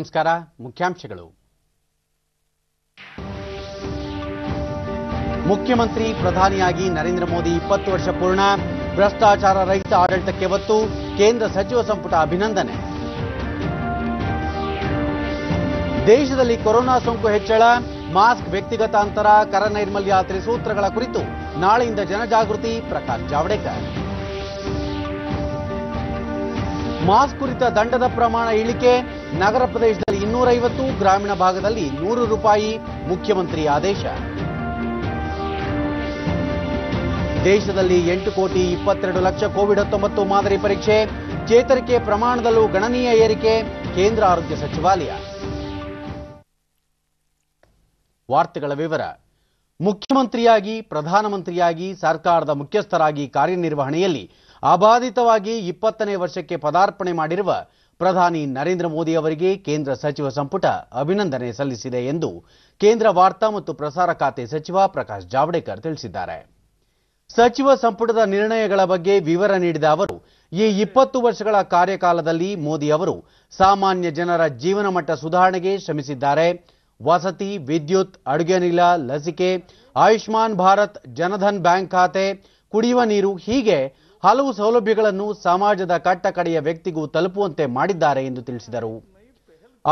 ನಮಸ್ಕಾರ ಮುಖ್ಯಾಂಶಗಳು ಮುಖ್ಯಮಂತ್ರಿ ಪ್ರಧಾನಿಯಾಗಿ ನರೇಂದ್ರ ಮೋದಿ ಇಪ್ಪತ್ತು ವರ್ಷ ಪೂರ್ಣ ಭ್ರಷ್ಟಾಚಾರ ರಹಿತ ಆಡಳಿತಕ್ಕೆ ಒತ್ತು ಕೇಂದ್ರ ಸಚಿವ ಸಂಪುಟ ಅಭಿನಂದನೆ ದೇಶದಲ್ಲಿ ಕೊರೋನಾ ಸೋಂಕು ಹೆಚ್ಚಳ ಮಾಸ್ಕ್ ವ್ಯಕ್ತಿಗತ ಅಂತರ ಕರ ನೈರ್ಮಲ್ಯ ಸೂತ್ರಗಳ ಕುರಿತು ನಾಳೆಯಿಂದ ಜನಜಾಗೃತಿ ಪ್ರಕಾಶ್ ಜಾವಡೇಕರ್ ಮಾಸ್ಕ್ ಕುರಿತ ದಂಡದ ಪ್ರಮಾಣ ಇಳಿಕೆ ನಗರ ಪ್ರದೇಶದಲ್ಲಿ ಇನ್ನೂರೈವತ್ತು ಗ್ರಾಮೀಣ ಭಾಗದಲ್ಲಿ ನೂರು ರೂಪಾಯಿ ಮುಖ್ಯಮಂತ್ರಿ ಆದೇಶ ದೇಶದಲ್ಲಿ ಎಂಟು ಕೋಟಿ ಇಪ್ಪತ್ತೆರಡು ಲಕ್ಷ ಕೋವಿಡ್ ಹತ್ತೊಂಬತ್ತು ಮಾದರಿ ಪರೀಕ್ಷೆ ಚೇತರಿಕೆ ಪ್ರಮಾಣದಲ್ಲೂ ಗಣನೀಯ ಏರಿಕೆ ಕೇಂದ್ರ ಆರೋಗ್ಯ ಸಚಿವಾಲಯ ವಾರ್ತೆಗಳ ವಿವರ ಮುಖ್ಯಮಂತ್ರಿಯಾಗಿ ಪ್ರಧಾನಮಂತ್ರಿಯಾಗಿ ಸರ್ಕಾರದ ಮುಖ್ಯಸ್ಥರಾಗಿ ಕಾರ್ಯನಿರ್ವಹಣೆಯಲ್ಲಿ ಅಬಾಧಿತವಾಗಿ ಇಪ್ಪತ್ತನೇ ವರ್ಷಕ್ಕೆ ಪದಾರ್ಪಣೆ ಮಾಡಿರುವ ಪ್ರಧಾನಿ ನರೇಂದ್ರ ಮೋದಿ ಅವರಿಗೆ ಕೇಂದ್ರ ಸಚಿವ ಸಂಪುಟ ಅಭಿನಂದನೆ ಸಲ್ಲಿಸಿದೆ ಎಂದು ಕೇಂದ್ರ ವಾರ್ತಾ ಮತ್ತು ಪ್ರಸಾರ ಖಾತೆ ಸಚಿವ ಪ್ರಕಾಶ್ ಜಾವಡೇಕರ್ ತಿಳಿಸಿದ್ದಾರೆ ಸಚಿವ ಸಂಪುಟದ ನಿರ್ಣಯಗಳ ಬಗ್ಗೆ ವಿವರ ನೀಡಿದ ಅವರು ಈ ಇಪ್ಪತ್ತು ವರ್ಷಗಳ ಕಾರ್ಯಕಾಲದಲ್ಲಿ ಮೋದಿ ಅವರು ಸಾಮಾನ್ಯ ಜನರ ಜೀವನಮಟ್ಟ ಸುಧಾರಣೆಗೆ ಶ್ರಮಿಸಿದ್ದಾರೆ ವಸತಿ ವಿದ್ಯುತ್ ಅಡುಗೆ ಅನಿಲ ಲಸಿಕೆ ಆಯುಷ್ಮಾನ್ ಭಾರತ್ ಜನಧನ್ ಬ್ಯಾಂಕ್ ಖಾತೆ ಕುಡಿಯುವ ನೀರು ಹೀಗೆ ಹಲವು ಸೌಲಭ್ಯಗಳನ್ನು ಸಮಾಜದ ಕಟ್ಟಕಡೆಯ ವ್ಯಕ್ತಿಗೂ ತಲುಪುವಂತೆ ಮಾಡಿದ್ದಾರೆ ಎಂದು ತಿಳಿಸಿದರು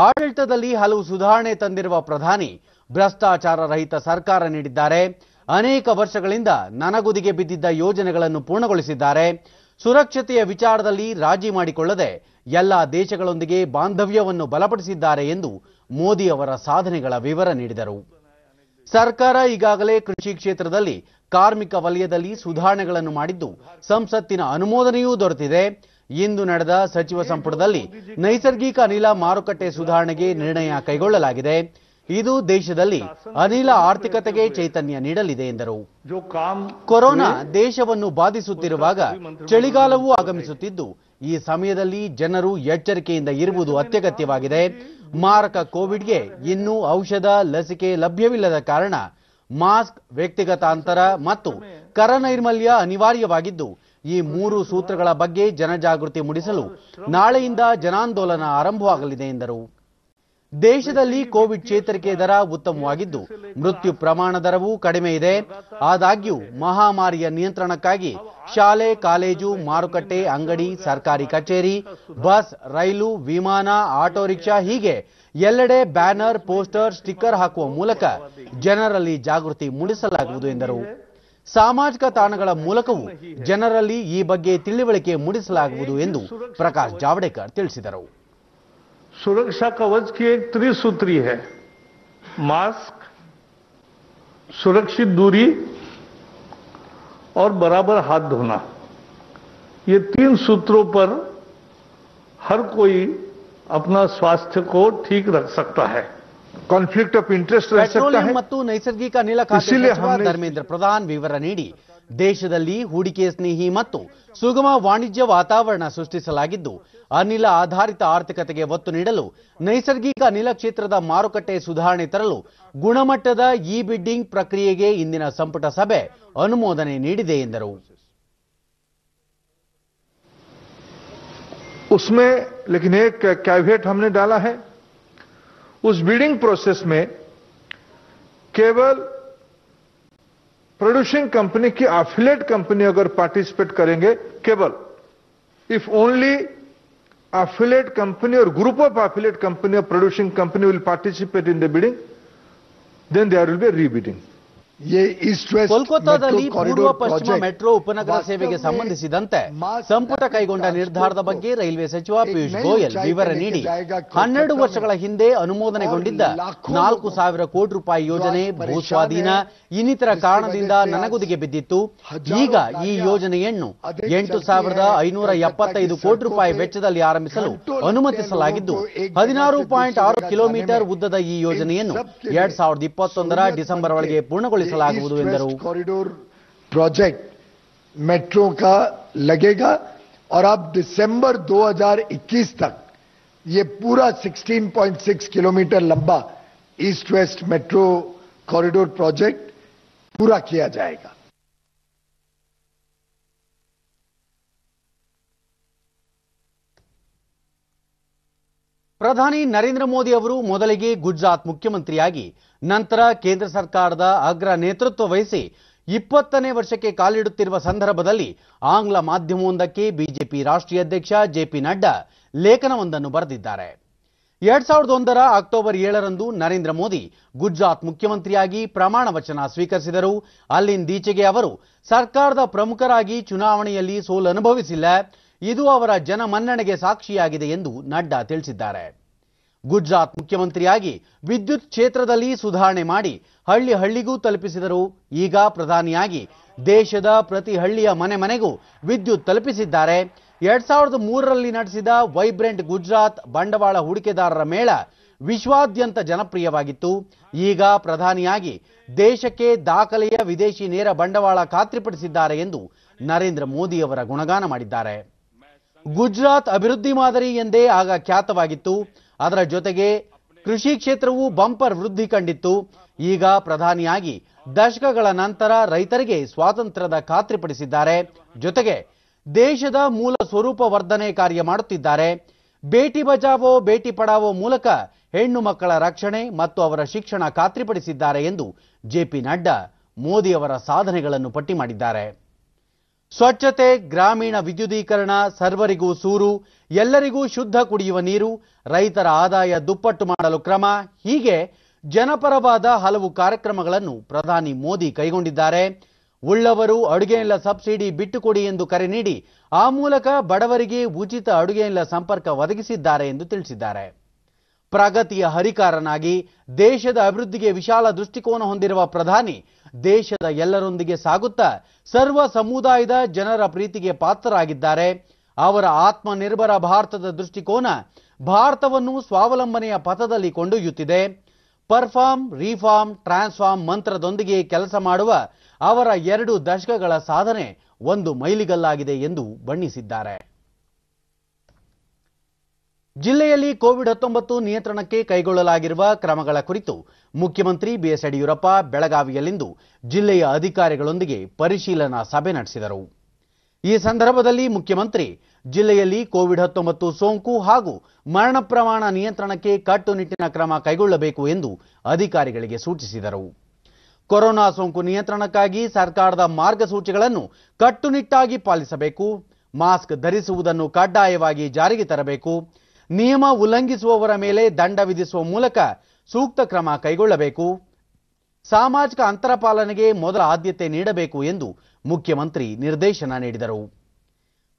ಆಡಳಿತದಲ್ಲಿ ಹಲವು ಸುಧಾರಣೆ ತಂದಿರುವ ಪ್ರಧಾನಿ ಭ್ರಷ್ಟಾಚಾರ ರಹಿತ ಸರ್ಕಾರ ನೀಡಿದ್ದಾರೆ ಅನೇಕ ವರ್ಷಗಳಿಂದ ನನಗುದಿಗೆ ಬಿದ್ದಿದ್ದ ಯೋಜನೆಗಳನ್ನು ಪೂರ್ಣಗೊಳಿಸಿದ್ದಾರೆ ಸುರಕ್ಷತೆಯ ವಿಚಾರದಲ್ಲಿ ರಾಜಿ ಮಾಡಿಕೊಳ್ಳದೆ ಎಲ್ಲ ದೇಶಗಳೊಂದಿಗೆ ಬಾಂಧವ್ಯವನ್ನು ಬಲಪಡಿಸಿದ್ದಾರೆ ಎಂದು ಮೋದಿ ಅವರ ಸಾಧನೆಗಳ ವಿವರ ನೀಡಿದರು ಸರ್ಕಾರ ಈಗಾಗಲೇ ಕೃಷಿ ಕ್ಷೇತ್ರದಲ್ಲಿ ಕಾರ್ಮಿಕ ವಲಯದಲ್ಲಿ ಸುಧಾರಣೆಗಳನ್ನು ಮಾಡಿದ್ದು ಸಂಸತ್ತಿನ ಅನುಮೋದನೆಯೂ ದೊರೆತಿದೆ ಇಂದು ನಡೆದ ಸಚಿವ ಸಂಪುಟದಲ್ಲಿ ನೈಸರ್ಗಿಕ ಅನಿಲ ಮಾರುಕಟ್ಟೆ ಸುಧಾರಣೆಗೆ ನಿರ್ಣಯ ಕೈಗೊಳ್ಳಲಾಗಿದೆ ಇದು ದೇಶದಲ್ಲಿ ಅನಿಲ ಆರ್ಥಿಕತೆಗೆ ಚೈತನ್ಯ ನೀಡಲಿದೆ ಎಂದರು ಕೊರೋನಾ ದೇಶವನ್ನು ಬಾಧಿಸುತ್ತಿರುವಾಗ ಚಳಿಗಾಲವೂ ಆಗಮಿಸುತ್ತಿದ್ದು ಈ ಸಮಯದಲ್ಲಿ ಜನರು ಎಚ್ಚರಿಕೆಯಿಂದ ಇರುವುದು ಅತ್ಯಗತ್ಯವಾಗಿದೆ ಮಾರಕ ಕೋವಿಡ್ಗೆ ಇನ್ನೂ ಔಷಧ ಲಸಿಕೆ ಲಭ್ಯವಿಲ್ಲದ ಕಾರಣ ಮಾಸ್ಕ್ ವ್ಯಕ್ತಿಗತ ಅಂತರ ಮತ್ತು ಕರನೈರ್ಮಲ್ಯ ಅನಿವಾರ್ಯವಾಗಿದ್ದು ಈ ಮೂರು ಸೂತ್ರಗಳ ಬಗ್ಗೆ ಜನಜಾಗೃತಿ ಮೂಡಿಸಲು ನಾಳೆಯಿಂದ ಜನಾಂದೋಲನ ಆರಂಭವಾಗಲಿದೆ ಎಂದರು ದೇಶದಲ್ಲಿ ಕೋವಿಡ್ ಚೇತರಿಕೆ ದರ ಉತ್ತಮವಾಗಿದ್ದು ಮೃತ್ಯು ಪ್ರಮಾಣ ದರವೂ ಕಡಿಮೆ ಇದೆ ಆದಾಗ್ಯೂ ಮಹಾಮಾರಿಯ ನಿಯಂತ್ರಣಕ್ಕಾಗಿ ಶಾಲೆ ಕಾಲೇಜು ಮಾರುಕಟ್ಟೆ ಅಂಗಡಿ ಸರ್ಕಾರಿ ಕಚೇರಿ ಬಸ್ ರೈಲು ವಿಮಾನ ಆಟೋ ರಿಕ್ಷಾ ಹೀಗೆ ಎಲ್ಲೆಡೆ ಬ್ಯಾನರ್ ಪೋಸ್ಟರ್ ಸ್ಟಿಕ್ಕರ್ ಹಾಕುವ ಮೂಲಕ ಜನರಲ್ಲಿ ಜಾಗೃತಿ ಮೂಡಿಸಲಾಗುವುದು ಎಂದರು ಸಾಮಾಜಿಕ ತಾಣಗಳ ಮೂಲಕವೂ ಜನರಲ್ಲಿ ಈ ಬಗ್ಗೆ ತಿಳಿವಳಿಕೆ ಮೂಡಿಸಲಾಗುವುದು ಎಂದು ಪ್ರಕಾಶ್ ಜಾವಡೇಕರ್ ತಿಳಿಸಿದರು सुरक्षा कवच की एक त्रिसूत्री है मास्क सुरक्षित दूरी और बराबर हाथ धोना ये तीन सूत्रों पर हर कोई अपना स्वास्थ्य को ठीक रख सकता है कॉन्फ्लिक्ट ऑफ इंटरेस्ट रह सकता है नैसर्गिक ನೈಸರ್ಗಿಕ धर्मेंद्र प्रधान विवरण ದೇಶದಲ್ಲಿ ಹೂಡಿಕೆ ಸ್ನೇಹಿ ಮತ್ತು ಸುಗಮ ವಾಣಿಜ್ಯ ವಾತಾವರಣ ಸೃಷ್ಟಿಸಲಾಗಿದ್ದು ಅನಿಲ ಆಧಾರಿತ ಆರ್ಥಿಕತೆಗೆ ಒತ್ತು ನೀಡಲು ನೈಸರ್ಗಿಕ ಅನಿಲ ಕ್ಷೇತ್ರದ ಮಾರುಕಟ್ಟೆ ಸುಧಾರಣೆ ತರಲು ಗುಣಮಟ್ಟದ ಇ ಬಿಡ್ಡಿಂಗ್ ಪ್ರಕ್ರಿಯೆಗೆ ಇಂದಿನ ಸಂಪುಟ ಸಭೆ ಅನುಮೋದನೆ ನೀಡಿದೆ ಎಂದರು उसमें लेकिन एक कैविएट हमने डाला प्रोड्यूसिंग कंपनी की अफिलेट कंपनी अगर पार्टिसिपेट करेंगे केवल इफ ओनली अफिलेट कंपनी और ग्रुप ऑफ अफिलेट कंपनी और producing company will participate in the bidding then they are will be rebidding ಕೋಲ್ಕತ್ತಾದಲ್ಲಿ ಪೂರ್ವ ಪಶ್ಚಿಮ ಮೆಟ್ರೋ ಉಪನಗರ ಸೇವೆಗೆ ಸಂಬಂಧಿಸಿದಂತೆ ಸಂಪುಟ ಕೈಗೊಂಡ ನಿರ್ಧಾರದ ಬಗ್ಗೆ ರೈಲ್ವೆ ಸಚಿವ ಪಿಯೂಷ್ ಗೋಯಲ್ ವಿವರ ನೀಡಿ ಹನ್ನೆರಡು ವರ್ಷಗಳ ಹಿಂದೆ ಅನುಮೋದನೆಗೊಂಡಿದ್ದ ನಾಲ್ಕು ಸಾವಿರ ಕೋಟಿ ರೂಪಾಯಿ ಯೋಜನೆ ಸ್ವಾಧೀನ ಇನ್ನಿತರ ಕಾರಣದಿಂದ ನನಗುದಿಗೆ ಬಿದ್ದಿತ್ತು ಈಗ ಈ ಯೋಜನೆಯನ್ನು ಎಂಟು ಸಾವಿರದ ಐನೂರ ಎಪ್ಪತ್ತೈದು ಕೋಟಿ ರೂಪಾಯಿ ವೆಚ್ಚದಲ್ಲಿ ಆರಂಭಿಸಲು ಅನುಮತಿಸಲಾಗಿದ್ದು ಹದಿನಾರು ಪಾಯಿಂಟ್ ಆರು ಕಿಲೋಮೀಟರ್ ಉದ್ದದ ಈ ಯೋಜನೆಯನ್ನು ಎರಡ್ ಸಾವಿರದ ಇಪ್ಪತ್ತೊಂದರ ಡಿಸೆಂಬರ್ ಒಳಗೆ ಪೂರ್ಣಗೊಳಿಸಿ कॉरिडोर प्रोजेक्ट मेट्रो का लगेगा और अब दिसंबर 2021 तक ये पूरा 16.6 किलोमीटर लंबा east west metro corridor project पूरा किया जाएगा ಪ್ರಧಾನಿ नरेंद्र मोदी मोदी गुजरात मुख्यमंत्री ನಂತರ ಕೇಂದ್ರ ಸರ್ಕಾರದ ಅಗ್ರ ನೇತೃತ್ವ ವಹಿಸಿ ಇಪ್ಪತ್ತನೇ ವರ್ಷಕ್ಕೆ ಕಾಲಿಡುತ್ತಿರುವ ಸಂದರ್ಭದಲ್ಲಿ ಆಂಗ್ಲ ಮಾಧ್ಯಮವೊಂದಕ್ಕೆ ಬಿಜೆಪಿ ರಾಷ್ಟ್ರೀಯ ಅಧ್ಯಕ್ಷ ಜೆಪಿ ನಡ್ಡಾ ಲೇಖನವೊಂದನ್ನು ಬರೆದಿದ್ದಾರೆ ಎರಡ್ ಸಾವಿರದ ಒಂದರ ಅಕ್ಟೋಬರ್ ಏಳರಂದು ನರೇಂದ್ರ ಮೋದಿ ಗುಜರಾತ್ ಮುಖ್ಯಮಂತ್ರಿಯಾಗಿ ಪ್ರಮಾಣ ವಚನ ಸ್ವೀಕರಿಸಿದರು ಅಲ್ಲಿಂದೀಚೆಗೆ ಅವರು ಸರ್ಕಾರದ ಪ್ರಮುಖರಾಗಿ ಚುನಾವಣೆಯಲ್ಲಿ ಸೋಲನುಭವಿಸಿಲ್ಲ ಇದು ಅವರ ಜನಮನ್ನಣೆಗೆ ಸಾಕ್ಷಿಯಾಗಿದೆ ಎಂದು ನಡ್ಡಾ ತಿಳಿಸಿದ್ದಾರೆ ಗುಜರಾತ್ ಮುಖ್ಯಮಂತ್ರಿಯಾಗಿ ವಿದ್ಯುತ್ ಕ್ಷೇತ್ರದಲ್ಲಿ ಸುಧಾರಣೆ ಮಾಡಿ ಹಳ್ಳಿ ಹಳ್ಳಿಗೂ ತಲುಪಿಸಿದರು ಈಗ ಪ್ರಧಾನಿಯಾಗಿ ದೇಶದ ಪ್ರತಿ ಹಳ್ಳಿಯ ಮನೆ ಮನೆಗೂ ವಿದ್ಯುತ್ ತಲುಪಿಸಿದ್ದಾರೆ ಎರಡ್ ಸಾವಿರದ ಮೂರರಲ್ಲಿ ನಡೆಸಿದ ವೈಬ್ರೆಂಟ್ ಗುಜರಾತ್ ಬಂಡವಾಳ ಹೂಡಿಕೆದಾರರ ಮೇಳ ವಿಶ್ವಾದ್ಯಂತ ಜನಪ್ರಿಯವಾಗಿತ್ತು ಈಗ ಪ್ರಧಾನಿಯಾಗಿ ದೇಶಕ್ಕೆ ದಾಖಲೆಯ ವಿದೇಶಿ ನೇರ ಬಂಡವಾಳ ಖಾತ್ರಿಪಡಿಸಿದ್ದಾರೆ ಎಂದು ನರೇಂದ್ರ ಮೋದಿ ಅವರ ಗುಣಗಾನ ಮಾಡಿದ್ದಾರೆ ಗುಜರಾತ್ ಅಭಿವೃದ್ಧಿ ಮಾದರಿ ಎಂದೇ ಆಗ ಖ್ಯಾತವಾಗಿತ್ತು ಅದರ ಜೊತೆಗೆ ಕೃಷಿ ಕ್ಷೇತ್ರವು ಬಂಪರ್ ವೃದ್ಧಿ ಕಂಡಿತ್ತು ಈಗ ಪ್ರಧಾನಿಯಾಗಿ ದಶಕಗಳ ನಂತರ ರೈತರಿಗೆ ಸ್ವಾತಂತ್ರ್ಯದ ಖಾತ್ರಿಪಡಿಸಿದ್ದಾರೆ ಜೊತೆಗೆ ದೇಶದ ಮೂಲ ಸ್ವರೂಪ ವರ್ಧನೆ ಕಾರ್ಯ ಮಾಡುತ್ತಿದ್ದಾರೆ ಬೇಟಿ ಬಚಾವೋ ಬೇಟಿ ಪಡಾವೋ ಮೂಲಕ ಹೆಣ್ಣು ಮಕ್ಕಳ ರಕ್ಷಣೆ ಮತ್ತು ಅವರ ಶಿಕ್ಷಣ ಖಾತ್ರಿಪಡಿಸಿದ್ದಾರೆ ಎಂದು ಜೆಪಿ ನಡ್ಡಾ ಅವರ ಸಾಧನೆಗಳನ್ನು ಪಟ್ಟಿ ಮಾಡಿದ್ದಾರೆ ಸ್ವಚ್ಛತೆ ಗ್ರಾಮೀಣ ವಿದ್ಯುದೀಕರಣ ಸರ್ವರಿಗೂ ಸೂರು ಎಲ್ಲರಿಗೂ ಶುದ್ಧ ಕುಡಿಯುವ ನೀರು ರೈತರ ಆದಾಯ ದುಪ್ಪಟ್ಟು ಮಾಡಲು ಕ್ರಮ ಹೀಗೆ ಜನಪರವಾದ ಹಲವು ಕಾರ್ಯಕ್ರಮಗಳನ್ನು ಪ್ರಧಾನಿ ಮೋದಿ ಕೈಗೊಂಡಿದ್ದಾರೆ ಉಳ್ಳವರು ಅಡುಗೆ ಇಲ್ಲ ಸಬ್ಸಿಡಿ ಬಿಟ್ಟುಕೊಡಿ ಎಂದು ಕರೆ ನೀಡಿ ಆ ಮೂಲಕ ಬಡವರಿಗೆ ಉಚಿತ ಅಡುಗೆ ಸಂಪರ್ಕ ಒದಗಿಸಿದ್ದಾರೆ ಎಂದು ತಿಳಿಸಿದ್ದಾರೆ ಪ್ರಗತಿಯ ಹರಿಕಾರನಾಗಿ ದೇಶದ ಅಭಿವೃದ್ಧಿಗೆ ವಿಶಾಲ ದೃಷ್ಟಿಕೋನ ಹೊಂದಿರುವ ಪ್ರಧಾನಿ ದೇಶದ ಎಲ್ಲರೊಂದಿಗೆ ಸಾಗುತ್ತಾ ಸರ್ವ ಸಮುದಾಯದ ಜನರ ಪ್ರೀತಿಗೆ ಪಾತ್ರರಾಗಿದ್ದಾರೆ ಅವರ ಆತ್ಮನಿರ್ಭರ ಭಾರತದ ದೃಷ್ಟಿಕೋನ ಭಾರತವನ್ನು ಸ್ವಾವಲಂಬನೆಯ ಪಥದಲ್ಲಿ ಕೊಂಡೊಯ್ಯುತ್ತಿದೆ ಪರ್ಫಾರ್ಮ್ ರಿಫಾರ್ಮ್ ಟ್ರಾನ್ಸ್ಫಾರ್ಮ್ ಮಂತ್ರದೊಂದಿಗೆ ಕೆಲಸ ಮಾಡುವ ಅವರ ಎರಡು ದಶಕಗಳ ಸಾಧನೆ ಒಂದು ಮೈಲಿಗಲ್ಲಾಗಿದೆ ಎಂದು ಬಣ್ಣಿಸಿದ್ದಾರೆ ಜಿಲ್ಲೆಯಲ್ಲಿ ಕೋವಿಡ್ ಹತ್ತೊಂಬತ್ತು ನಿಯಂತ್ರಣಕ್ಕೆ ಕೈಗೊಳ್ಳಲಾಗಿರುವ ಕ್ರಮಗಳ ಕುರಿತು ಮುಖ್ಯಮಂತ್ರಿ ಬಿಎಸ್ ಯಡಿಯೂರಪ್ಪ ಬೆಳಗಾವಿಯಲ್ಲಿಂದು ಜಿಲ್ಲೆಯ ಅಧಿಕಾರಿಗಳೊಂದಿಗೆ ಪರಿಶೀಲನಾ ಸಭೆ ನಡೆಸಿದರು ಈ ಸಂದರ್ಭದಲ್ಲಿ ಮುಖ್ಯಮಂತ್ರಿ ಜಿಲ್ಲೆಯಲ್ಲಿ ಕೋವಿಡ್ ಹತ್ತೊಂಬತ್ತು ಸೋಂಕು ಹಾಗೂ ಮರಣ ಪ್ರಮಾಣ ನಿಯಂತ್ರಣಕ್ಕೆ ಕಟ್ಟುನಿಟ್ಟಿನ ಕ್ರಮ ಕೈಗೊಳ್ಳಬೇಕು ಎಂದು ಅಧಿಕಾರಿಗಳಿಗೆ ಸೂಚಿಸಿದರು ಕೊರೋನಾ ಸೋಂಕು ನಿಯಂತ್ರಣಕ್ಕಾಗಿ ಸರ್ಕಾರದ ಮಾರ್ಗಸೂಚಿಗಳನ್ನು ಕಟ್ಟುನಿಟ್ಟಾಗಿ ಪಾಲಿಸಬೇಕು ಮಾಸ್ಕ್ ಧರಿಸುವುದನ್ನು ಕಡ್ಡಾಯವಾಗಿ ಜಾರಿಗೆ ತರಬೇಕು ನಿಯಮ ಉಲ್ಲಂಘಿಸುವವರ ಮೇಲೆ ದಂಡ ವಿಧಿಸುವ ಮೂಲಕ ಸೂಕ್ತ ಕ್ರಮ ಕೈಗೊಳ್ಳಬೇಕು ಸಾಮಾಜಿಕ ಅಂತರ ಪಾಲನೆಗೆ ಮೊದಲ ಆದ್ಯತೆ ನೀಡಬೇಕು ಎಂದು ಮುಖ್ಯಮಂತ್ರಿ ನಿರ್ದೇಶನ ನೀಡಿದರು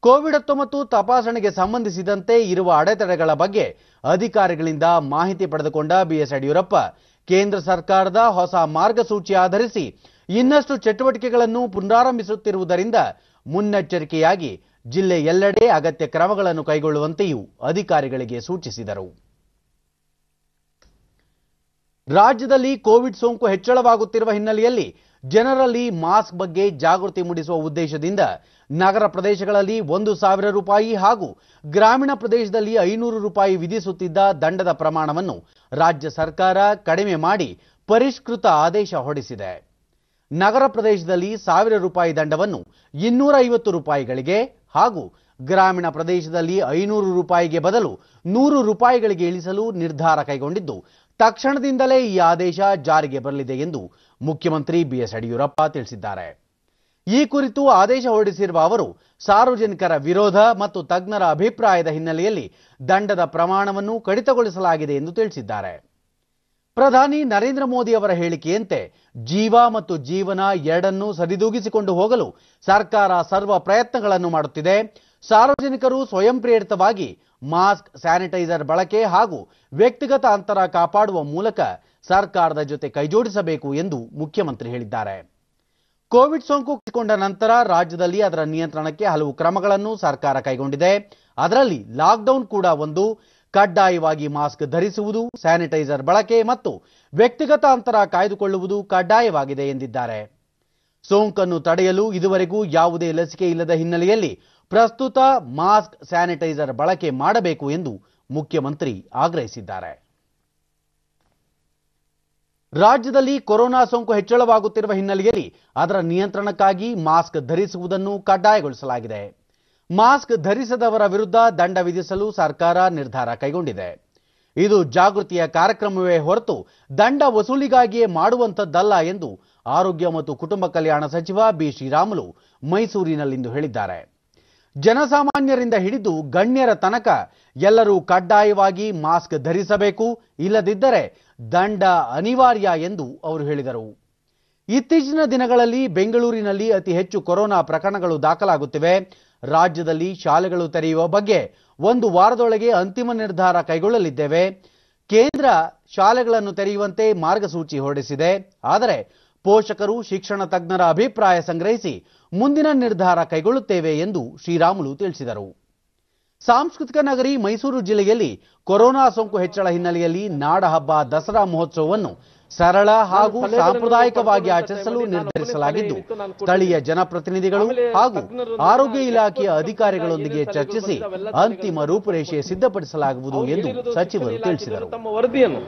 ಕೋವಿಡ್ ಹತ್ತೊಂಬತ್ತು ತಪಾಸಣೆಗೆ ಸಂಬಂಧಿಸಿದಂತೆ ಇರುವ ಅಡೆತಡೆಗಳ ಬಗ್ಗೆ ಅಧಿಕಾರಿಗಳಿಂದ ಮಾಹಿತಿ ಪಡೆದುಕೊಂಡ ಬಿಎಸ್ ಯಡಿಯೂರಪ್ಪ ಕೇಂದ್ರ ಸರ್ಕಾರದ ಹೊಸ ಮಾರ್ಗಸೂಚಿ ಆಧರಿಸಿ ಇನ್ನಷ್ಟು ಚಟುವಟಿಕೆಗಳನ್ನು ಪುನರಾರಂಭಿಸುತ್ತಿರುವುದರಿಂದ ಮುನ್ನೆಚ್ಚರಿಕೆಯಾಗಿ ಜಿಲ್ಲೆ ಎಲ್ಲೆಡೆ ಅಗತ್ಯ ಕ್ರಮಗಳನ್ನು ಕೈಗೊಳ್ಳುವಂತೆಯೂ ಅಧಿಕಾರಿಗಳಿಗೆ ಸೂಚಿಸಿದರು ರಾಜ್ಯದಲ್ಲಿ ಕೋವಿಡ್ ಸೋಂಕು ಹೆಚ್ಚಳವಾಗುತ್ತಿರುವ ಹಿನ್ನೆಲೆಯಲ್ಲಿ ಜನರಲ್ಲಿ ಮಾಸ್ಕ್ ಬಗ್ಗೆ ಜಾಗೃತಿ ಮೂಡಿಸುವ ಉದ್ದೇಶದಿಂದ ನಗರ ಪ್ರದೇಶಗಳಲ್ಲಿ ಒಂದು ಸಾವಿರ ರೂಪಾಯಿ ಹಾಗೂ ಗ್ರಾಮೀಣ ಪ್ರದೇಶದಲ್ಲಿ ಐನೂರು ರೂಪಾಯಿ ವಿಧಿಸುತ್ತಿದ್ದ ದಂಡದ ಪ್ರಮಾಣವನ್ನು ರಾಜ್ಯ ಸರ್ಕಾರ ಕಡಿಮೆ ಮಾಡಿ ಪರಿಷ್ಕೃತ ಆದೇಶ ಹೊರಡಿಸಿದೆ ನಗರ ಪ್ರದೇಶದಲ್ಲಿ ಸಾವಿರ ರೂಪಾಯಿ ದಂಡವನ್ನು ಇನ್ನೂರ ಐವತ್ತು ರೂಪಾಯಿಗಳಿಗೆ ಹಾಗೂ ಗ್ರಾಮೀಣ ಪ್ರದೇಶದಲ್ಲಿ ಐನೂರು ರೂಪಾಯಿಗೆ ಬದಲು ನೂರು ರೂಪಾಯಿಗಳಿಗೆ ಇಳಿಸಲು ನಿರ್ಧಾರ ಕೈಗೊಂಡಿದ್ದು ತಕ್ಷಣದಿಂದಲೇ ಈ ಆದೇಶ ಜಾರಿಗೆ ಬರಲಿದೆ ಎಂದು ಮುಖ್ಯಮಂತ್ರಿ ಬಿಎಸ್ ಯಡಿಯೂರಪ್ಪ ತಿಳಿಸಿದ್ದಾರೆ ಈ ಕುರಿತು ಆದೇಶ ಹೊರಡಿಸಿರುವ ಅವರು ಸಾರ್ವಜನಿಕರ ವಿರೋಧ ಮತ್ತು ತಜ್ಞರ ಅಭಿಪ್ರಾಯದ ಹಿನ್ನೆಲೆಯಲ್ಲಿ ದಂಡದ ಪ್ರಮಾಣವನ್ನು ಕಡಿತಗೊಳಿಸಲಾಗಿದೆ ಎಂದು ತಿಳಿಸಿದ್ದಾರೆ ಪ್ರಧಾನಿ ನರೇಂದ್ರ ಮೋದಿ ಅವರ ಹೇಳಿಕೆಯಂತೆ ಜೀವ ಮತ್ತು ಜೀವನ ಎರಡನ್ನೂ ಸರಿದೂಗಿಸಿಕೊಂಡು ಹೋಗಲು ಸರ್ಕಾರ ಸರ್ವ ಪ್ರಯತ್ನಗಳನ್ನು ಮಾಡುತ್ತಿದೆ ಸಾರ್ವಜನಿಕರು ಸ್ವಯಂ ಪ್ರೇರಿತವಾಗಿ ಮಾಸ್ಕ್ ಸ್ಯಾನಿಟೈಸರ್ ಬಳಕೆ ಹಾಗೂ ವ್ಯಕ್ತಿಗತ ಅಂತರ ಕಾಪಾಡುವ ಮೂಲಕ ಸರ್ಕಾರದ ಜೊತೆ ಕೈಜೋಡಿಸಬೇಕು ಎಂದು ಮುಖ್ಯಮಂತ್ರಿ ಹೇಳಿದ್ದಾರೆ ಕೋವಿಡ್ ಸೋಂಕು ಕಂಡ ನಂತರ ರಾಜ್ಯದಲ್ಲಿ ಅದರ ನಿಯಂತ್ರಣಕ್ಕೆ ಹಲವು ಕ್ರಮಗಳನ್ನು ಸರ್ಕಾರ ಕೈಗೊಂಡಿದೆ ಅದರಲ್ಲಿ ಲಾಕ್ಡೌನ್ ಕೂಡ ಒಂದು ಕಡ್ಡಾಯವಾಗಿ ಮಾಸ್ಕ್ ಧರಿಸುವುದು ಸ್ಯಾನಿಟೈಸರ್ ಬಳಕೆ ಮತ್ತು ವ್ಯಕ್ತಿಗತ ಅಂತರ ಕಾಯ್ದುಕೊಳ್ಳುವುದು ಕಡ್ಡಾಯವಾಗಿದೆ ಎಂದಿದ್ದಾರೆ ಸೋಂಕನ್ನು ತಡೆಯಲು ಇದುವರೆಗೂ ಯಾವುದೇ ಲಸಿಕೆ ಇಲ್ಲದ ಹಿನ್ನೆಲೆಯಲ್ಲಿ ಪ್ರಸ್ತುತ ಮಾಸ್ಕ್ ಸ್ಯಾನಿಟೈಸರ್ ಬಳಕೆ ಮಾಡಬೇಕು ಎಂದು ಮುಖ್ಯಮಂತ್ರಿ ಆಗ್ರಹಿಸಿದ್ದಾರೆ ರಾಜ್ಯದಲ್ಲಿ ಕೊರೋನಾ ಸೋಂಕು ಹೆಚ್ಚಳವಾಗುತ್ತಿರುವ ಹಿನ್ನೆಲೆಯಲ್ಲಿ ಅದರ ನಿಯಂತ್ರಣಕ್ಕಾಗಿ ಮಾಸ್ಕ್ ಧರಿಸುವುದನ್ನು ಕಡ್ಡಾಯಗೊಳಿಸಲಾಗಿದೆ ಮಾಸ್ಕ್ ಧರಿಸದವರ ವಿರುದ್ಧ ದಂಡ ವಿಧಿಸಲು ಸರ್ಕಾರ ನಿರ್ಧಾರ ಕೈಗೊಂಡಿದೆ ಇದು ಜಾಗೃತಿಯ ಕಾರ್ಯಕ್ರಮವೇ ಹೊರತು ದಂಡ ವಸೂಲಿಗಾಗಿಯೇ ಮಾಡುವಂಥದ್ದಲ್ಲ ಎಂದು ಆರೋಗ್ಯ ಮತ್ತು ಕುಟುಂಬ ಕಲ್ಯಾಣ ಸಚಿವ ಬಿ ಶ್ರೀರಾಮುಲು ಮೈಸೂರಿನಲ್ಲಿಂದು ಹೇಳಿದ್ದಾರೆ ಜನಸಾಮಾನ್ಯರಿಂದ ಹಿಡಿದು ಗಣ್ಯರ ತನಕ ಎಲ್ಲರೂ ಕಡ್ಡಾಯವಾಗಿ ಮಾಸ್ಕ್ ಧರಿಸಬೇಕು ಇಲ್ಲದಿದ್ದರೆ ದಂಡ ಅನಿವಾರ್ಯ ಎಂದು ಅವರು ಹೇಳಿದರು ಇತ್ತೀಚಿನ ದಿನಗಳಲ್ಲಿ ಬೆಂಗಳೂರಿನಲ್ಲಿ ಅತಿ ಹೆಚ್ಚು ಕೊರೋನಾ ಪ್ರಕರಣಗಳು ದಾಖಲಾಗುತ್ತಿವೆ ರಾಜ್ಯದಲ್ಲಿ ಶಾಲೆಗಳು ತೆರೆಯುವ ಬಗ್ಗೆ ಒಂದು ವಾರದೊಳಗೆ ಅಂತಿಮ ನಿರ್ಧಾರ ಕೈಗೊಳ್ಳಲಿದ್ದೇವೆ ಕೇಂದ್ರ ಶಾಲೆಗಳನ್ನು ತೆರೆಯುವಂತೆ ಮಾರ್ಗಸೂಚಿ ಹೊರಡಿಸಿದೆ ಆದರೆ ಪೋಷಕರು ಶಿಕ್ಷಣ ತಜ್ಞರ ಅಭಿಪ್ರಾಯ ಸಂಗ್ರಹಿಸಿ ಮುಂದಿನ ನಿರ್ಧಾರ ಕೈಗೊಳ್ಳುತ್ತೇವೆ ಎಂದು ಶ್ರೀರಾಮುಲು ತಿಳಿಸಿದರು ಸಾಂಸ್ಕೃತಿಕ ನಗರಿ ಮೈಸೂರು ಜಿಲ್ಲೆಯಲ್ಲಿ ಕೊರೋನಾ ಸೋಂಕು ಹೆಚ್ಚಳ ಹಿನ್ನೆಲೆಯಲ್ಲಿ ನಾಡಹಬ್ಬ ದಸರಾ ಮಹೋತ್ಸವವನ್ನು ಸರಳ ಹಾಗೂ ಸಾಂಪ್ರದಾಯಿಕವಾಗಿ ಆಚರಿಸಲು ನಿರ್ಧರಿಸಲಾಗಿದ್ದು ಸ್ಥಳೀಯ ಜನಪ್ರತಿನಿಧಿಗಳು ಹಾಗೂ ಆರೋಗ್ಯ ಇಲಾಖೆಯ ಅಧಿಕಾರಿಗಳೊಂದಿಗೆ ಚರ್ಚಿಸಿ ಅಂತಿಮ ರೂಪುರೇಷೆ ಸಿದ್ಧಪಡಿಸಲಾಗುವುದು ಎಂದು ಸಚಿವರು ತಿಳಿಸಿದರು ವರದಿಯನ್ನು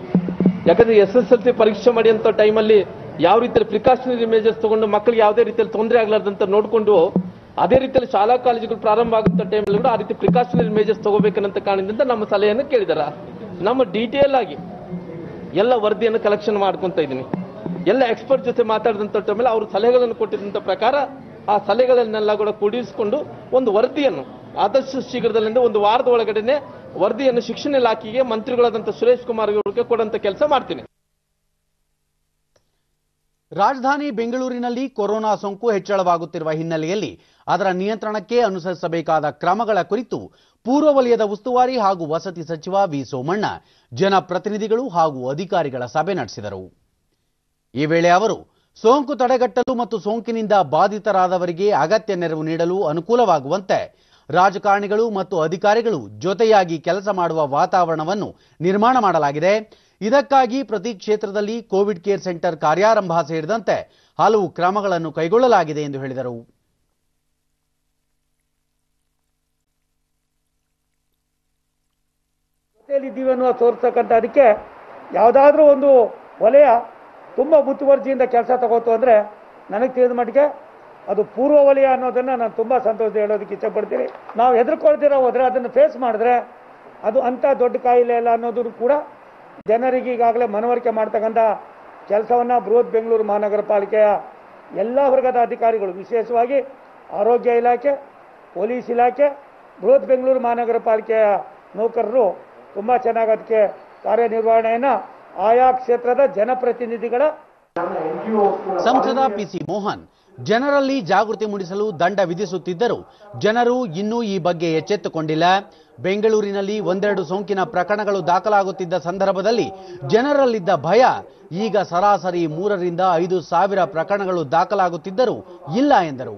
ಯಾಕಂದ್ರೆ ಎಸ್ ಎಸ್ ಎಲ್ ಸಿ ಪರೀಕ್ಷೆ ಮಾಡಿದಂತ ಟೈಮಲ್ಲಿ ಯಾವ ರೀತಿಯಲ್ಲಿ ಪ್ರಿಕಾಷನರಿ ಮೇಜರ್ಸ್ ತಗೊಂಡು ಮಕ್ಕಳಿಗೆ ಯಾವುದೇ ರೀತಿಯಲ್ಲಿ ತೊಂದರೆ ಆಗಲಾರ್ದಂತ ನೋಡಿಕೊಂಡು ಅದೇ ರೀತಿಯಲ್ಲಿ ಶಾಲಾ ಕಾಲೇಜುಗಳು ಪ್ರಾರಂಭ ಆಗುವಂತ ಟೈಮಲ್ಲಿ ಕೂಡ ಆ ರೀತಿ ಪ್ರಿಕಾಷನರಿ ಮೇಜರ್ಸ್ ತಗೋಬೇಕನ್ನಂತ ಕಾರಣದಿಂದ ನಮ್ಮ ಸಲಹೆಯನ್ನು ಕೇಳಿದಾರ ನಮ್ಮ ಡೀಟೇಲ್ ಆಗಿ ಎಲ್ಲ ವರದಿಯನ್ನು ಕಲೆಕ್ಷನ್ ಮಾಡ್ಕೊಂತ ಇದ್ದೀನಿ ಎಲ್ಲ ಎಕ್ಸ್ಪರ್ಟ್ ಜೊತೆ ಮಾತಾಡಿದಂಥ ಟೈಮಲ್ಲಿ ಅವರು ಸಲಹೆಗಳನ್ನು ಕೊಟ್ಟಿದ್ದಂಥ ಪ್ರಕಾರ ಆ ಸಲಹೆಗಳನ್ನೆಲ್ಲ ಕೂಡ ಕೂಡಿಸಿಕೊಂಡು ಒಂದು ವರದಿಯನ್ನು ಆದಷ್ಟು ಶೀಘ್ರದಲ್ಲಿಂದ ಒಂದು ವಾರದ ಒಳಗಡೆನೆ ವರದಿಯನ್ನು ಶಿಕ್ಷಣ ಇಲಾಖೆಗೆ ಮಂತ್ರಿಗಳಾದಂಥ ಸುರೇಶ್ ಕುಮಾರ್ ಅವರಿಗೆ ಕೊಡುವಂಥ ಕೆಲಸ ಮಾಡ್ತೀನಿ ರಾಜಧಾನಿ ಬೆಂಗಳೂರಿನಲ್ಲಿ ಕೊರೋನಾ ಸೋಂಕು ಹೆಚ್ಚಳವಾಗುತ್ತಿರುವ ಹಿನ್ನೆಲೆಯಲ್ಲಿ ಅದರ ನಿಯಂತ್ರಣಕ್ಕೆ ಅನುಸರಿಸಬೇಕಾದ ಕ್ರಮಗಳ ಕುರಿತು ಪೂರ್ವ ವಲಯದ ಉಸ್ತುವಾರಿ ಹಾಗೂ ವಸತಿ ಸಚಿವ ವಿ ಸೋಮಣ್ಣ ಜನಪ್ರತಿನಿಧಿಗಳು ಹಾಗೂ ಅಧಿಕಾರಿಗಳ ಸಭೆ ನಡೆಸಿದರು ಈ ವೇಳೆ ಅವರು ಸೋಂಕು ತಡೆಗಟ್ಟಲು ಮತ್ತು ಸೋಂಕಿನಿಂದ ಬಾಧಿತರಾದವರಿಗೆ ಅಗತ್ಯ ನೆರವು ನೀಡಲು ಅನುಕೂಲವಾಗುವಂತೆ ರಾಜಕಾರಣಿಗಳು ಮತ್ತು ಅಧಿಕಾರಿಗಳು ಜೊತೆಯಾಗಿ ಕೆಲಸ ಮಾಡುವ ವಾತಾವರಣವನ್ನು ನಿರ್ಮಾಣ ಮಾಡಲಾಗಿದೆ ಇದಕ್ಕಾಗಿ ಪ್ರತಿ ಕ್ಷೇತ್ರದಲ್ಲಿ ಕೋವಿಡ್ ಕೇರ್ ಸೆಂಟರ್ ಕಾರ್ಯಾರಂಭ ಸೇರಿದಂತೆ ಹಲವು ಕ್ರಮಗಳನ್ನು ಕೈಗೊಳ್ಳಲಾಗಿದೆ ಎಂದು ಹೇಳಿದರು ಇದ್ದೀವಿ ಅನ್ನೋ ತೋರಿಸ್ತಕ್ಕಂಥ ಅದಕ್ಕೆ ಯಾವುದಾದ್ರೂ ಒಂದು ವಲಯ ತುಂಬ ಮುತುವರ್ಜಿಯಿಂದ ಕೆಲಸ ತಗೋತು ಅಂದರೆ ನನಗೆ ತಿಳಿದ ಮಟ್ಟಿಗೆ ಅದು ಪೂರ್ವ ವಲಯ ಅನ್ನೋದನ್ನ ನಾನು ತುಂಬ ಸಂತೋಷ ಹೇಳೋದಕ್ಕೆ ಇಷ್ಟಪಡ್ತೀನಿ ನಾವು ಹೆದರ್ಕೊಳ್ತೀರ ಹೋದ್ರೆ ಅದನ್ನು ಫೇಸ್ ಮಾಡಿದ್ರೆ ಅದು ಅಂಥ ದೊಡ್ಡ ಕಾಯಿಲೆ ಇಲ್ಲ ಅನ್ನೋದನ್ನು ಕೂಡ ಜನರಿಗೆ ಈಗಾಗಲೇ ಮನವರಿಕೆ ಮಾಡ್ತಕ್ಕಂಥ ಕೆಲಸವನ್ನು ಬೃಹತ್ ಬೆಂಗಳೂರು ಮಹಾನಗರ ಪಾಲಿಕೆಯ ಎಲ್ಲ ವರ್ಗದ ಅಧಿಕಾರಿಗಳು ವಿಶೇಷವಾಗಿ ಆರೋಗ್ಯ ಇಲಾಖೆ ಪೊಲೀಸ್ ಇಲಾಖೆ ಬೃಹತ್ ಬೆಂಗಳೂರು ಮಹಾನಗರ ಪಾಲಿಕೆಯ ನೌಕರರು ತುಂಬ ಚೆನ್ನಾಗಿ ಅದಕ್ಕೆ ಕಾರ್ಯನಿರ್ವಹಣೆಯನ್ನು ಆಯಾ ಕ್ಷೇತ್ರದ ಜನಪ್ರತಿನಿಧಿಗಳ ಸಂಸದ ಪಿಸಿ ಮೋಹನ್ ಜನರಲ್ಲಿ ಜಾಗೃತಿ ಮೂಡಿಸಲು ದಂಡ ವಿಧಿಸುತ್ತಿದ್ದರೂ ಜನರು ಇನ್ನೂ ಈ ಬಗ್ಗೆ ಎಚ್ಚೆತ್ತುಕೊಂಡಿಲ್ಲ ಬೆಂಗಳೂರಿನಲ್ಲಿ ಒಂದೆರಡು ಸೋಂಕಿನ ಪ್ರಕರಣಗಳು ದಾಖಲಾಗುತ್ತಿದ್ದ ಸಂದರ್ಭದಲ್ಲಿ ಜನರಲ್ಲಿದ್ದ ಭಯ ಈಗ ಸರಾಸರಿ ಮೂರರಿಂದ ಐದು ಸಾವಿರ ಪ್ರಕರಣಗಳು ದಾಖಲಾಗುತ್ತಿದ್ದರೂ ಇಲ್ಲ ಎಂದರು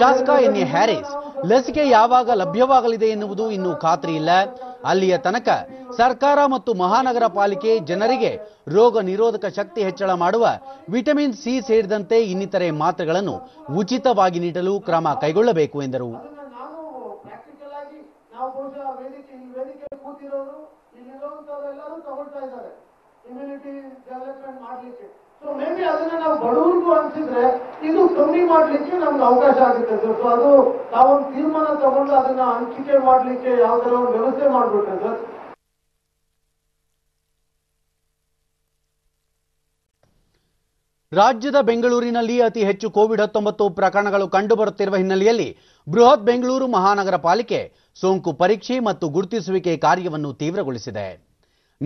ಶಾಸಕ ಎನ್ಎ ಹ್ಯಾರಿಸ್ ಲಸಿಕೆ ಯಾವಾಗ ಲಭ್ಯವಾಗಲಿದೆ ಎನ್ನುವುದು ಇನ್ನೂ ಖಾತ್ರಿ ಇಲ್ಲ ಅಲ್ಲಿಯ ತನಕ ಸರ್ಕಾರ ಮತ್ತು ಮಹಾನಗರ ಪಾಲಿಕೆ ಜನರಿಗೆ ರೋಗ ನಿರೋಧಕ ಶಕ್ತಿ ಹೆಚ್ಚಳ ಮಾಡುವ ವಿಟಮಿನ್ ಸಿ ಸೇರಿದಂತೆ ಇನ್ನಿತರೆ ಮಾತ್ರೆಗಳನ್ನು ಉಚಿತವಾಗಿ ನೀಡಲು ಕ್ರಮ ಕೈಗೊಳ್ಳಬೇಕು ಎಂದರು ಇಮ್ಯುನಿಟಿ ಡೆವಲಪ್ಮೆಂಟ್ ಮಾಡಲಿಕ್ಕೆ ಸೊ ಮೇ ಬಿ ಅದನ್ನ ನಾವು ಬಡವರು ಕಮ್ಮಿ ಮಾಡಲಿಕ್ಕೆ ನಮ್ಗೆ ಅವಕಾಶ ಆಗುತ್ತೆ ಸರ್ ಸೊ ಅದು ನಾವೊಂದು ತೀರ್ಮಾನ ತಗೊಂಡು ಅದನ್ನ ಹಂಚಿಕೆ ಮಾಡಲಿಕ್ಕೆ ಯಾವ ತರ ಒಂದು ವ್ಯವಸ್ಥೆ ಮಾಡ್ಬಿಟ್ಟೆ ಸರ್ ರಾಜ್ಯದ ಬೆಂಗಳೂರಿನಲ್ಲಿ ಅತಿ ಹೆಚ್ಚು ಕೋವಿಡ್ ಹತ್ತೊಂಬತ್ತು ಪ್ರಕರಣಗಳು ಕಂಡುಬರುತ್ತಿರುವ ಹಿನ್ನೆಲೆಯಲ್ಲಿ ಬೃಹತ್ ಬೆಂಗಳೂರು ಮಹಾನಗರ ಪಾಲಿಕೆ ಸೋಂಕು ಪರೀಕ್ಷೆ ಮತ್ತು ಗುರುತಿಸುವಿಕೆ ಕಾರ್ಯವನ್ನು ತೀವ್ರಗೊಳಿಸಿದೆ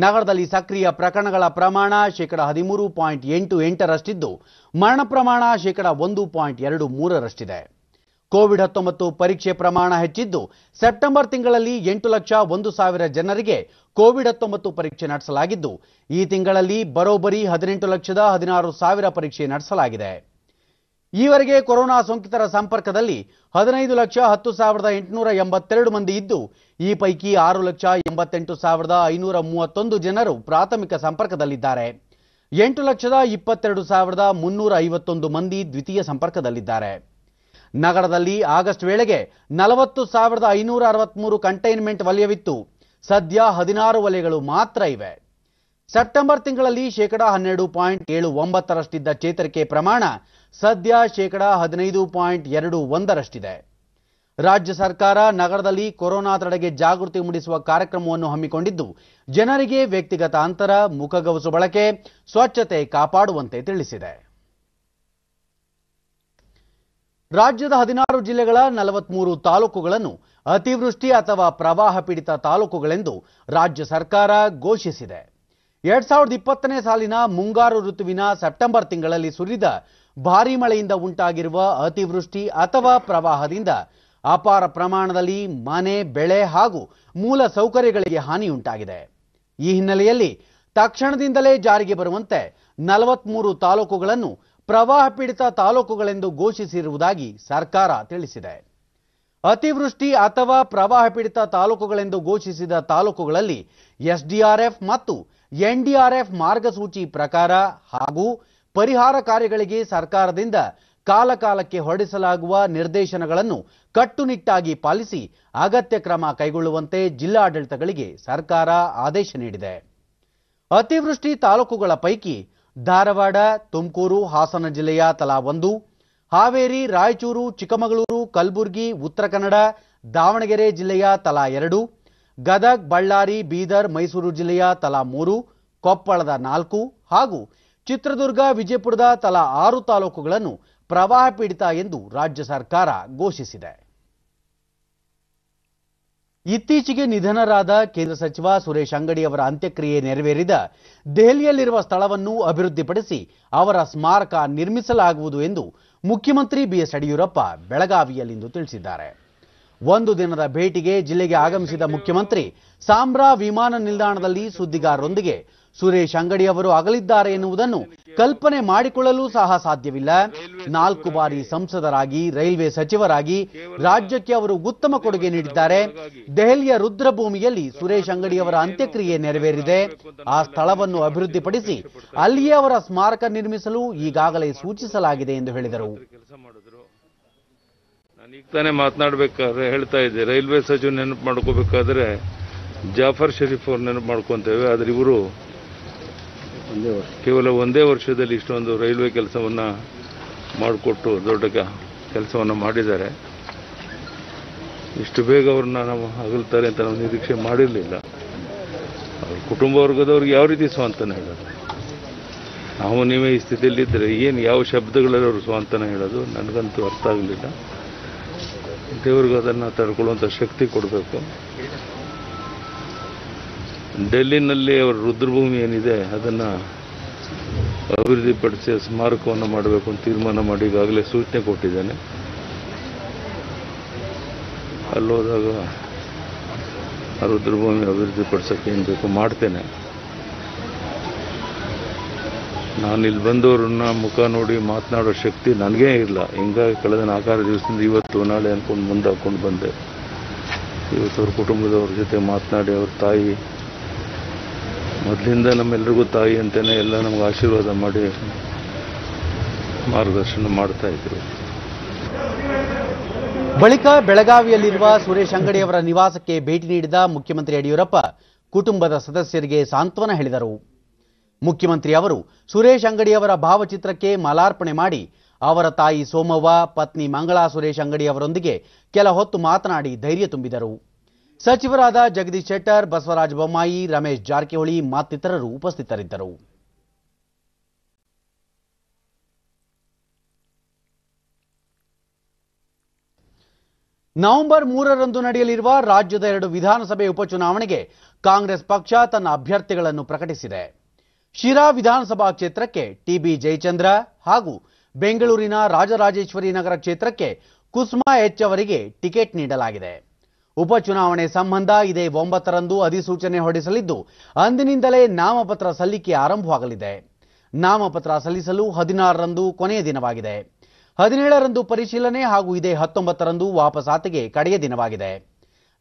ನಗರದಲ್ಲಿ ಸಕ್ರಿಯ ಪ್ರಕರಣಗಳ ಪ್ರಮಾಣ ಶೇಕಡ ಹದಿಮೂರು ಪಾಯಿಂಟ್ ಎಂಟು ಎಂಟರಷ್ಟಿದ್ದು ಮರಣ ಪ್ರಮಾಣ ಶೇಕಡ ಒಂದು ಪಾಯಿಂಟ್ ಎರಡು ಮೂರರಷ್ಟಿದೆ ಕೋವಿಡ್ ಹತ್ತೊಂಬತ್ತು ಪರೀಕ್ಷೆ ಪ್ರಮಾಣ ಹೆಚ್ಚಿದ್ದು ಸೆಪ್ಟೆಂಬರ್ ತಿಂಗಳಲ್ಲಿ ಎಂಟು ಲಕ್ಷ ಒಂದು ಸಾವಿರ ಜನರಿಗೆ ಕೋವಿಡ್ ಹತ್ತೊಂಬತ್ತು ಪರೀಕ್ಷೆ ನಡೆಸಲಾಗಿದ್ದು ಈ ತಿಂಗಳಲ್ಲಿ ಬರೋಬ್ಬರಿ ಹದಿನೆಂಟು ಲಕ್ಷದ ಹದಿನಾರು ಸಾವಿರ ಪರೀಕ್ಷೆ ನಡೆಸಲಾಗಿದೆ ಈವರೆಗೆ ಕೊರೋನಾ ಸೋಂಕಿತರ ಸಂಪರ್ಕದಲ್ಲಿ ಹದಿನೈದು ಲಕ್ಷ ಹತ್ತು ಸಾವಿರದ ಎಂಟುನೂರ ಎಂಬತ್ತೆರಡು ಮಂದಿ ಇದ್ದು ಈ ಪೈಕಿ ಆರು ಲಕ್ಷ ಎಂಬತ್ತೆಂಟು ಸಾವಿರದ ಐನೂರ ಮೂವತ್ತೊಂದು ಜನರು ಪ್ರಾಥಮಿಕ ಸಂಪರ್ಕದಲ್ಲಿದ್ದಾರೆ ಎಂಟು ಲಕ್ಷದ ಇಪ್ಪತ್ತೆರಡು ಸಾವಿರದ ಮುನ್ನೂರ ಐವತ್ತೊಂದು ಮಂದಿ ದ್ವಿತೀಯ ಸಂಪರ್ಕದಲ್ಲಿದ್ದಾರೆ ನಗರದಲ್ಲಿ ಆಗಸ್ಟ್ ವೇಳೆಗೆ ನಲವತ್ತು ಸಾವಿರದ ಐನೂರ ಅರವತ್ಮೂರು ಕಂಟೈನ್ಮೆಂಟ್ ವಲಯವಿತ್ತು ಸದ್ಯ ಹದಿನಾರು ವಲಯಗಳು ಮಾತ್ರ ಇವೆ ಸೆಪ್ಟೆಂಬರ್ ತಿಂಗಳಲ್ಲಿ ಶೇಕಡಾ ಹನ್ನೆರಡು ಪಾಯಿಂಟ್ ಏಳು ಒಂಬತ್ತರಷ್ಟಿದ್ದ ಚೇತರಿಕೆ ಪ್ರಮಾಣ ಸದ್ಯ ಶೇಕಡಾ ಹದಿನೈದು ಪಾಯಿಂಟ್ ಎರಡು ಒಂದರಷ್ಟಿದೆ ರಾಜ್ಯ ಸರ್ಕಾರ ನಗರದಲ್ಲಿ ಕೊರೋನಾ ತಡೆಗೆ ಜಾಗೃತಿ ಮೂಡಿಸುವ ಕಾರ್ಯಕ್ರಮವನ್ನು ಹಮ್ಮಿಕೊಂಡಿದ್ದು ಜನರಿಗೆ ವ್ಯಕ್ತಿಗತ ಅಂತರ ಮುಖಗವಸು ಬಳಕೆ ಸ್ವಚ್ಛತೆ ಕಾಪಾಡುವಂತೆ ತಿಳಿಸಿದೆ ರಾಜ್ಯದ ಹದಿನಾರು ಜಿಲ್ಲೆಗಳ ನಲವತ್ಮೂರು ತಾಲೂಕುಗಳನ್ನು ಅತಿವೃಷ್ಟಿ ಅಥವಾ ಪ್ರವಾಹ ಪೀಡಿತ ತಾಲೂಕುಗಳೆಂದು ರಾಜ್ಯ ಸರ್ಕಾರ ಘೋಷಿಸಿದೆ ಎರಡ್ ಸಾವಿರದ ಇಪ್ಪತ್ತನೇ ಸಾಲಿನ ಮುಂಗಾರು ಋತುವಿನ ಸೆಪ್ಟೆಂಬರ್ ತಿಂಗಳಲ್ಲಿ ಸುರಿದ ಭಾರೀ ಮಳೆಯಿಂದ ಉಂಟಾಗಿರುವ ಅತಿವೃಷ್ಟಿ ಅಥವಾ ಪ್ರವಾಹದಿಂದ ಅಪಾರ ಪ್ರಮಾಣದಲ್ಲಿ ಮನೆ ಬೆಳೆ ಹಾಗೂ ಮೂಲ ಸೌಕರ್ಯಗಳಿಗೆ ಹಾನಿಯುಂಟಾಗಿದೆ ಈ ಹಿನ್ನೆಲೆಯಲ್ಲಿ ತಕ್ಷಣದಿಂದಲೇ ಜಾರಿಗೆ ಬರುವಂತೆ ನಲವತ್ಮೂರು ತಾಲೂಕುಗಳನ್ನು ಪ್ರವಾಹ ಪೀಡಿತ ತಾಲೂಕುಗಳೆಂದು ಘೋಷಿಸಿರುವುದಾಗಿ ಸರ್ಕಾರ ತಿಳಿಸಿದೆ ಅತಿವೃಷ್ಟಿ ಅಥವಾ ಪ್ರವಾಹ ಪೀಡಿತ ತಾಲೂಕುಗಳೆಂದು ಘೋಷಿಸಿದ ತಾಲೂಕುಗಳಲ್ಲಿ ಎಸ್ಡಿಆರ್ಎಫ್ ಮತ್ತು ಎನ್ಡಿಆರ್ಎಫ್ ಮಾರ್ಗಸೂಚಿ ಪ್ರಕಾರ ಹಾಗೂ ಪರಿಹಾರ ಕಾರ್ಯಗಳಿಗೆ ಸರ್ಕಾರದಿಂದ ಕಾಲಕಾಲಕ್ಕೆ ಹೊರಡಿಸಲಾಗುವ ನಿರ್ದೇಶನಗಳನ್ನು ಕಟ್ಟುನಿಟ್ಟಾಗಿ ಪಾಲಿಸಿ ಅಗತ್ಯ ಕ್ರಮ ಕೈಗೊಳ್ಳುವಂತೆ ಜಿಲ್ಲಾಡಳಿತಗಳಿಗೆ ಸರ್ಕಾರ ಆದೇಶ ನೀಡಿದೆ ಅತಿವೃಷ್ಟಿ ತಾಲೂಕುಗಳ ಪೈಕಿ ಧಾರವಾಡ ತುಮಕೂರು ಹಾಸನ ಜಿಲ್ಲೆಯ ತಲಾ ಒಂದು ಹಾವೇರಿ ರಾಯಚೂರು ಚಿಕ್ಕಮಗಳೂರು ಕಲಬುರಗಿ ಉತ್ತರ ಕನ್ನಡ ದಾವಣಗೆರೆ ಜಿಲ್ಲೆಯ ತಲಾ ಎರಡು ಗದಗ್ ಬಳ್ಳಾರಿ ಬೀದರ್ ಮೈಸೂರು ಜಿಲ್ಲೆಯ ತಲಾ ಮೂರು ಕೊಪ್ಪಳದ ನಾಲ್ಕು ಹಾಗೂ ಚಿತ್ರದುರ್ಗ ವಿಜಯಪುರದ ತಲಾ ಆರು ತಾಲೂಕುಗಳನ್ನು ಪ್ರವಾಹ ಪೀಡಿತ ಎಂದು ರಾಜ್ಯ ಸರ್ಕಾರ ಘೋಷಿಸಿದೆ ಇತ್ತೀಚೆಗೆ ನಿಧನರಾದ ಕೇಂದ್ರ ಸಚಿವ ಸುರೇಶ್ ಅಂಗಡಿ ಅವರ ಅಂತ್ಯಕ್ರಿಯೆ ನೆರವೇರಿದ ದೆಹಲಿಯಲ್ಲಿರುವ ಸ್ಥಳವನ್ನು ಅಭಿವೃದ್ಧಿಪಡಿಸಿ ಅವರ ಸ್ಮಾರಕ ನಿರ್ಮಿಸಲಾಗುವುದು ಎಂದು ಮುಖ್ಯಮಂತ್ರಿ ಬಿಎಸ್ ಯಡಿಯೂರಪ್ಪ ಬೆಳಗಾವಿಯಲ್ಲಿಂದು ತಿಳಿಸಿದ್ದಾರೆ ಒಂದು ದಿನದ ಭೇಟಿಗೆ ಜಿಲ್ಲೆಗೆ ಆಗಮಿಸಿದ ಮುಖ್ಯಮಂತ್ರಿ ಸಾಂಬ್ರಾ ವಿಮಾನ ನಿಲ್ದಾಣದಲ್ಲಿ ಸುದ್ದಿಗಾರರೊಂದಿಗೆ ಸುರೇಶ್ ಅಂಗಡಿ ಅವರು ಅಗಲಿದ್ದಾರೆ ಎನ್ನುವುದನ್ನು ಕಲ್ಪನೆ ಮಾಡಿಕೊಳ್ಳಲು ಸಹ ಸಾಧ್ಯವಿಲ್ಲ ನಾಲ್ಕು ಬಾರಿ ಸಂಸದರಾಗಿ ರೈಲ್ವೆ ಸಚಿವರಾಗಿ ರಾಜ್ಯಕ್ಕೆ ಅವರು ಉತ್ತಮ ಕೊಡುಗೆ ನೀಡಿದ್ದಾರೆ ದೆಹಲಿಯ ರುದ್ರಭೂಮಿಯಲ್ಲಿ ಸುರೇಶ್ ಅಂಗಡಿ ಅವರ ಅಂತ್ಯಕ್ರಿಯೆ ನೆರವೇರಿದೆ ಆ ಸ್ಥಳವನ್ನು ಅಭಿವೃದ್ಧಿಪಡಿಸಿ ಅಲ್ಲಿಯೇ ಅವರ ಸ್ಮಾರಕ ನಿರ್ಮಿಸಲು ಈಗಾಗಲೇ ಸೂಚಿಸಲಾಗಿದೆ ಎಂದು ಹೇಳಿದರು ಈಗ ತಾನೇ ಹೇಳ್ತಾ ಇದ್ದೆ ರೈಲ್ವೆ ಸಚಿವ ನೆನಪು ಮಾಡ್ಕೋಬೇಕಾದ್ರೆ ಜಾಫರ್ ಶರೀಫ್ ಅವ್ರು ನೆನಪು ಮಾಡ್ಕೊಂತೇವೆ ಆದ್ರೆ ಇವರು ಕೇವಲ ಒಂದೇ ವರ್ಷದಲ್ಲಿ ಇಷ್ಟೊಂದು ರೈಲ್ವೆ ಕೆಲಸವನ್ನು ಮಾಡಿಕೊಟ್ಟು ದೊಡ್ಡ ಕೆಲಸವನ್ನು ಮಾಡಿದ್ದಾರೆ ಇಷ್ಟು ಬೇಗ ಅವ್ರನ್ನ ನಾವು ಅಗಲ್ತಾರೆ ಅಂತ ನಾವು ನಿರೀಕ್ಷೆ ಮಾಡಿರಲಿಲ್ಲ ಅವ್ರ ಕುಟುಂಬ ವರ್ಗದವ್ರಿಗೆ ಯಾವ ರೀತಿ ಸ್ವಾಂತನ ಹೇಳೋದು ನಾವು ನೀವೇ ಈ ಸ್ಥಿತಿಯಲ್ಲಿದ್ದರೆ ಏನು ಯಾವ ಶಬ್ದಗಳಲ್ಲಿ ಅವರು ಸ್ವಾಂತನ ಹೇಳೋದು ನನಗಂತೂ ಅರ್ಥ ಆಗಲಿಲ್ಲ ದೇವ್ರಿಗೆ ಅದನ್ನು ತಡ್ಕೊಳ್ಳುವಂಥ ಶಕ್ತಿ ಕೊಡಬೇಕು ಡೆಲ್ಲಿನಲ್ಲಿ ಅವರ ರುದ್ರಭೂಮಿ ಏನಿದೆ ಅದನ್ನು ಅಭಿವೃದ್ಧಿಪಡಿಸಿ ಸ್ಮಾರಕವನ್ನು ಮಾಡಬೇಕು ಅಂತ ತೀರ್ಮಾನ ಮಾಡಿ ಈಗಾಗಲೇ ಸೂಚನೆ ಕೊಟ್ಟಿದ್ದೇನೆ ಅಲ್ಲೋದಾಗ ರುದ್ರಭೂಮಿ ಅಭಿವೃದ್ಧಿಪಡಿಸೋಕ್ಕೆ ಏನು ಬೇಕು ಮಾಡ್ತೇನೆ ನಾನು ಇಲ್ಲಿ ಬಂದವ್ರನ್ನ ಮುಖ ನೋಡಿ ಮಾತನಾಡೋ ಶಕ್ತಿ ನನಗೇ ಇಲ್ಲ ಹಿಂಗಾಗಿ ಕಳೆದ ನಾಲ್ಕಾರು ದಿವಸದಿಂದ ಇವತ್ತು ನಾಳೆ ಅಂದ್ಕೊಂಡು ಮುಂದೆ ಹಾಕ್ಕೊಂಡು ಬಂದೆ ಇವತ್ತು ಅವ್ರ ಕುಟುಂಬದವ್ರ ಜೊತೆ ಮಾತನಾಡಿ ಅವ್ರ ತಾಯಿ ಮೊದಲಿಂದ ನಮ್ಮೆಲ್ಲರಿಗೂ ತಾಯಿ ಅಂತಲೇ ಎಲ್ಲ ನಮ್ಗೆ ಆಶೀರ್ವಾದ ಮಾಡಿ ಮಾರ್ಗದರ್ಶನ ಮಾಡ್ತಾ ಇದ್ರು ಬಳಿಕ ಬೆಳಗಾವಿಯಲ್ಲಿರುವ ಸುರೇಶ್ ಅಂಗಡಿಯವರ ನಿವಾಸಕ್ಕೆ ಭೇಟಿ ನೀಡಿದ ಮುಖ್ಯಮಂತ್ರಿ ಯಡಿಯೂರಪ್ಪ ಕುಟುಂಬದ ಸದಸ್ಯರಿಗೆ ಸಾಂತ್ವನ ಹೇಳಿದರು ಮುಖ್ಯಮಂತ್ರಿ ಅವರು ಸುರೇಶ್ ಅಂಗಡಿಯವರ ಭಾವಚಿತ್ರಕ್ಕೆ ಮಾಲಾರ್ಪಣೆ ಮಾಡಿ ಅವರ ತಾಯಿ ಸೋಮವ್ವ ಪತ್ನಿ ಮಂಗಳಾ ಸುರೇಶ್ ಅಂಗಡಿಯವರೊಂದಿಗೆ ಕೆಲ ಹೊತ್ತು ಮಾತನಾಡಿ ಧೈರ್ಯ ತುಂಬಿದರು ಸಚಿವರಾದ ಜಗದೀಶ್ ಶೆಟ್ಟರ್ ಬಸವರಾಜ ಬೊಮ್ಮಾಯಿ ರಮೇಶ್ ಜಾರಕಿಹೊಳಿ ಮತ್ತಿತರರು ಉಪಸ್ಥಿತರಿದ್ದರು ನವೆಂಬರ್ ಮೂರರಂದು ನಡೆಯಲಿರುವ ರಾಜ್ಯದ ಎರಡು ವಿಧಾನಸಭೆ ಉಪಚುನಾವಣೆಗೆ ಕಾಂಗ್ರೆಸ್ ಪಕ್ಷ ತನ್ನ ಅಭ್ಯರ್ಥಿಗಳನ್ನು ಪ್ರಕಟಿಸಿದೆ ಶಿರಾ ವಿಧಾನಸಭಾ ಕ್ಷೇತ್ರಕ್ಕೆ ಟಿಬಿ ಜಯಚಂದ್ರ ಹಾಗೂ ಬೆಂಗಳೂರಿನ ರಾಜರಾಜೇಶ್ವರಿ ನಗರ ಕ್ಷೇತ್ರಕ್ಕೆ ಕುಸ್ಮಾ ಎಚ್ ಅವರಿಗೆ ಟಿಕೆಟ್ ನೀಡಲಾಗಿದೆ ಉಪಚುನಾವಣೆ ಸಂಬಂಧ ಇದೇ ಒಂಬತ್ತರಂದು ಅಧಿಸೂಚನೆ ಹೊರಡಿಸಲಿದ್ದು ಅಂದಿನಿಂದಲೇ ನಾಮಪತ್ರ ಸಲ್ಲಿಕೆ ಆರಂಭವಾಗಲಿದೆ ನಾಮಪತ್ರ ಸಲ್ಲಿಸಲು ಹದಿನಾರರಂದು ಕೊನೆಯ ದಿನವಾಗಿದೆ ಹದಿನೇಳರಂದು ಪರಿಶೀಲನೆ ಹಾಗೂ ಇದೇ ಹತ್ತೊಂಬತ್ತರಂದು ವಾಪಸಾತಿಗೆ ಕಡೆಯ ದಿನವಾಗಿದೆ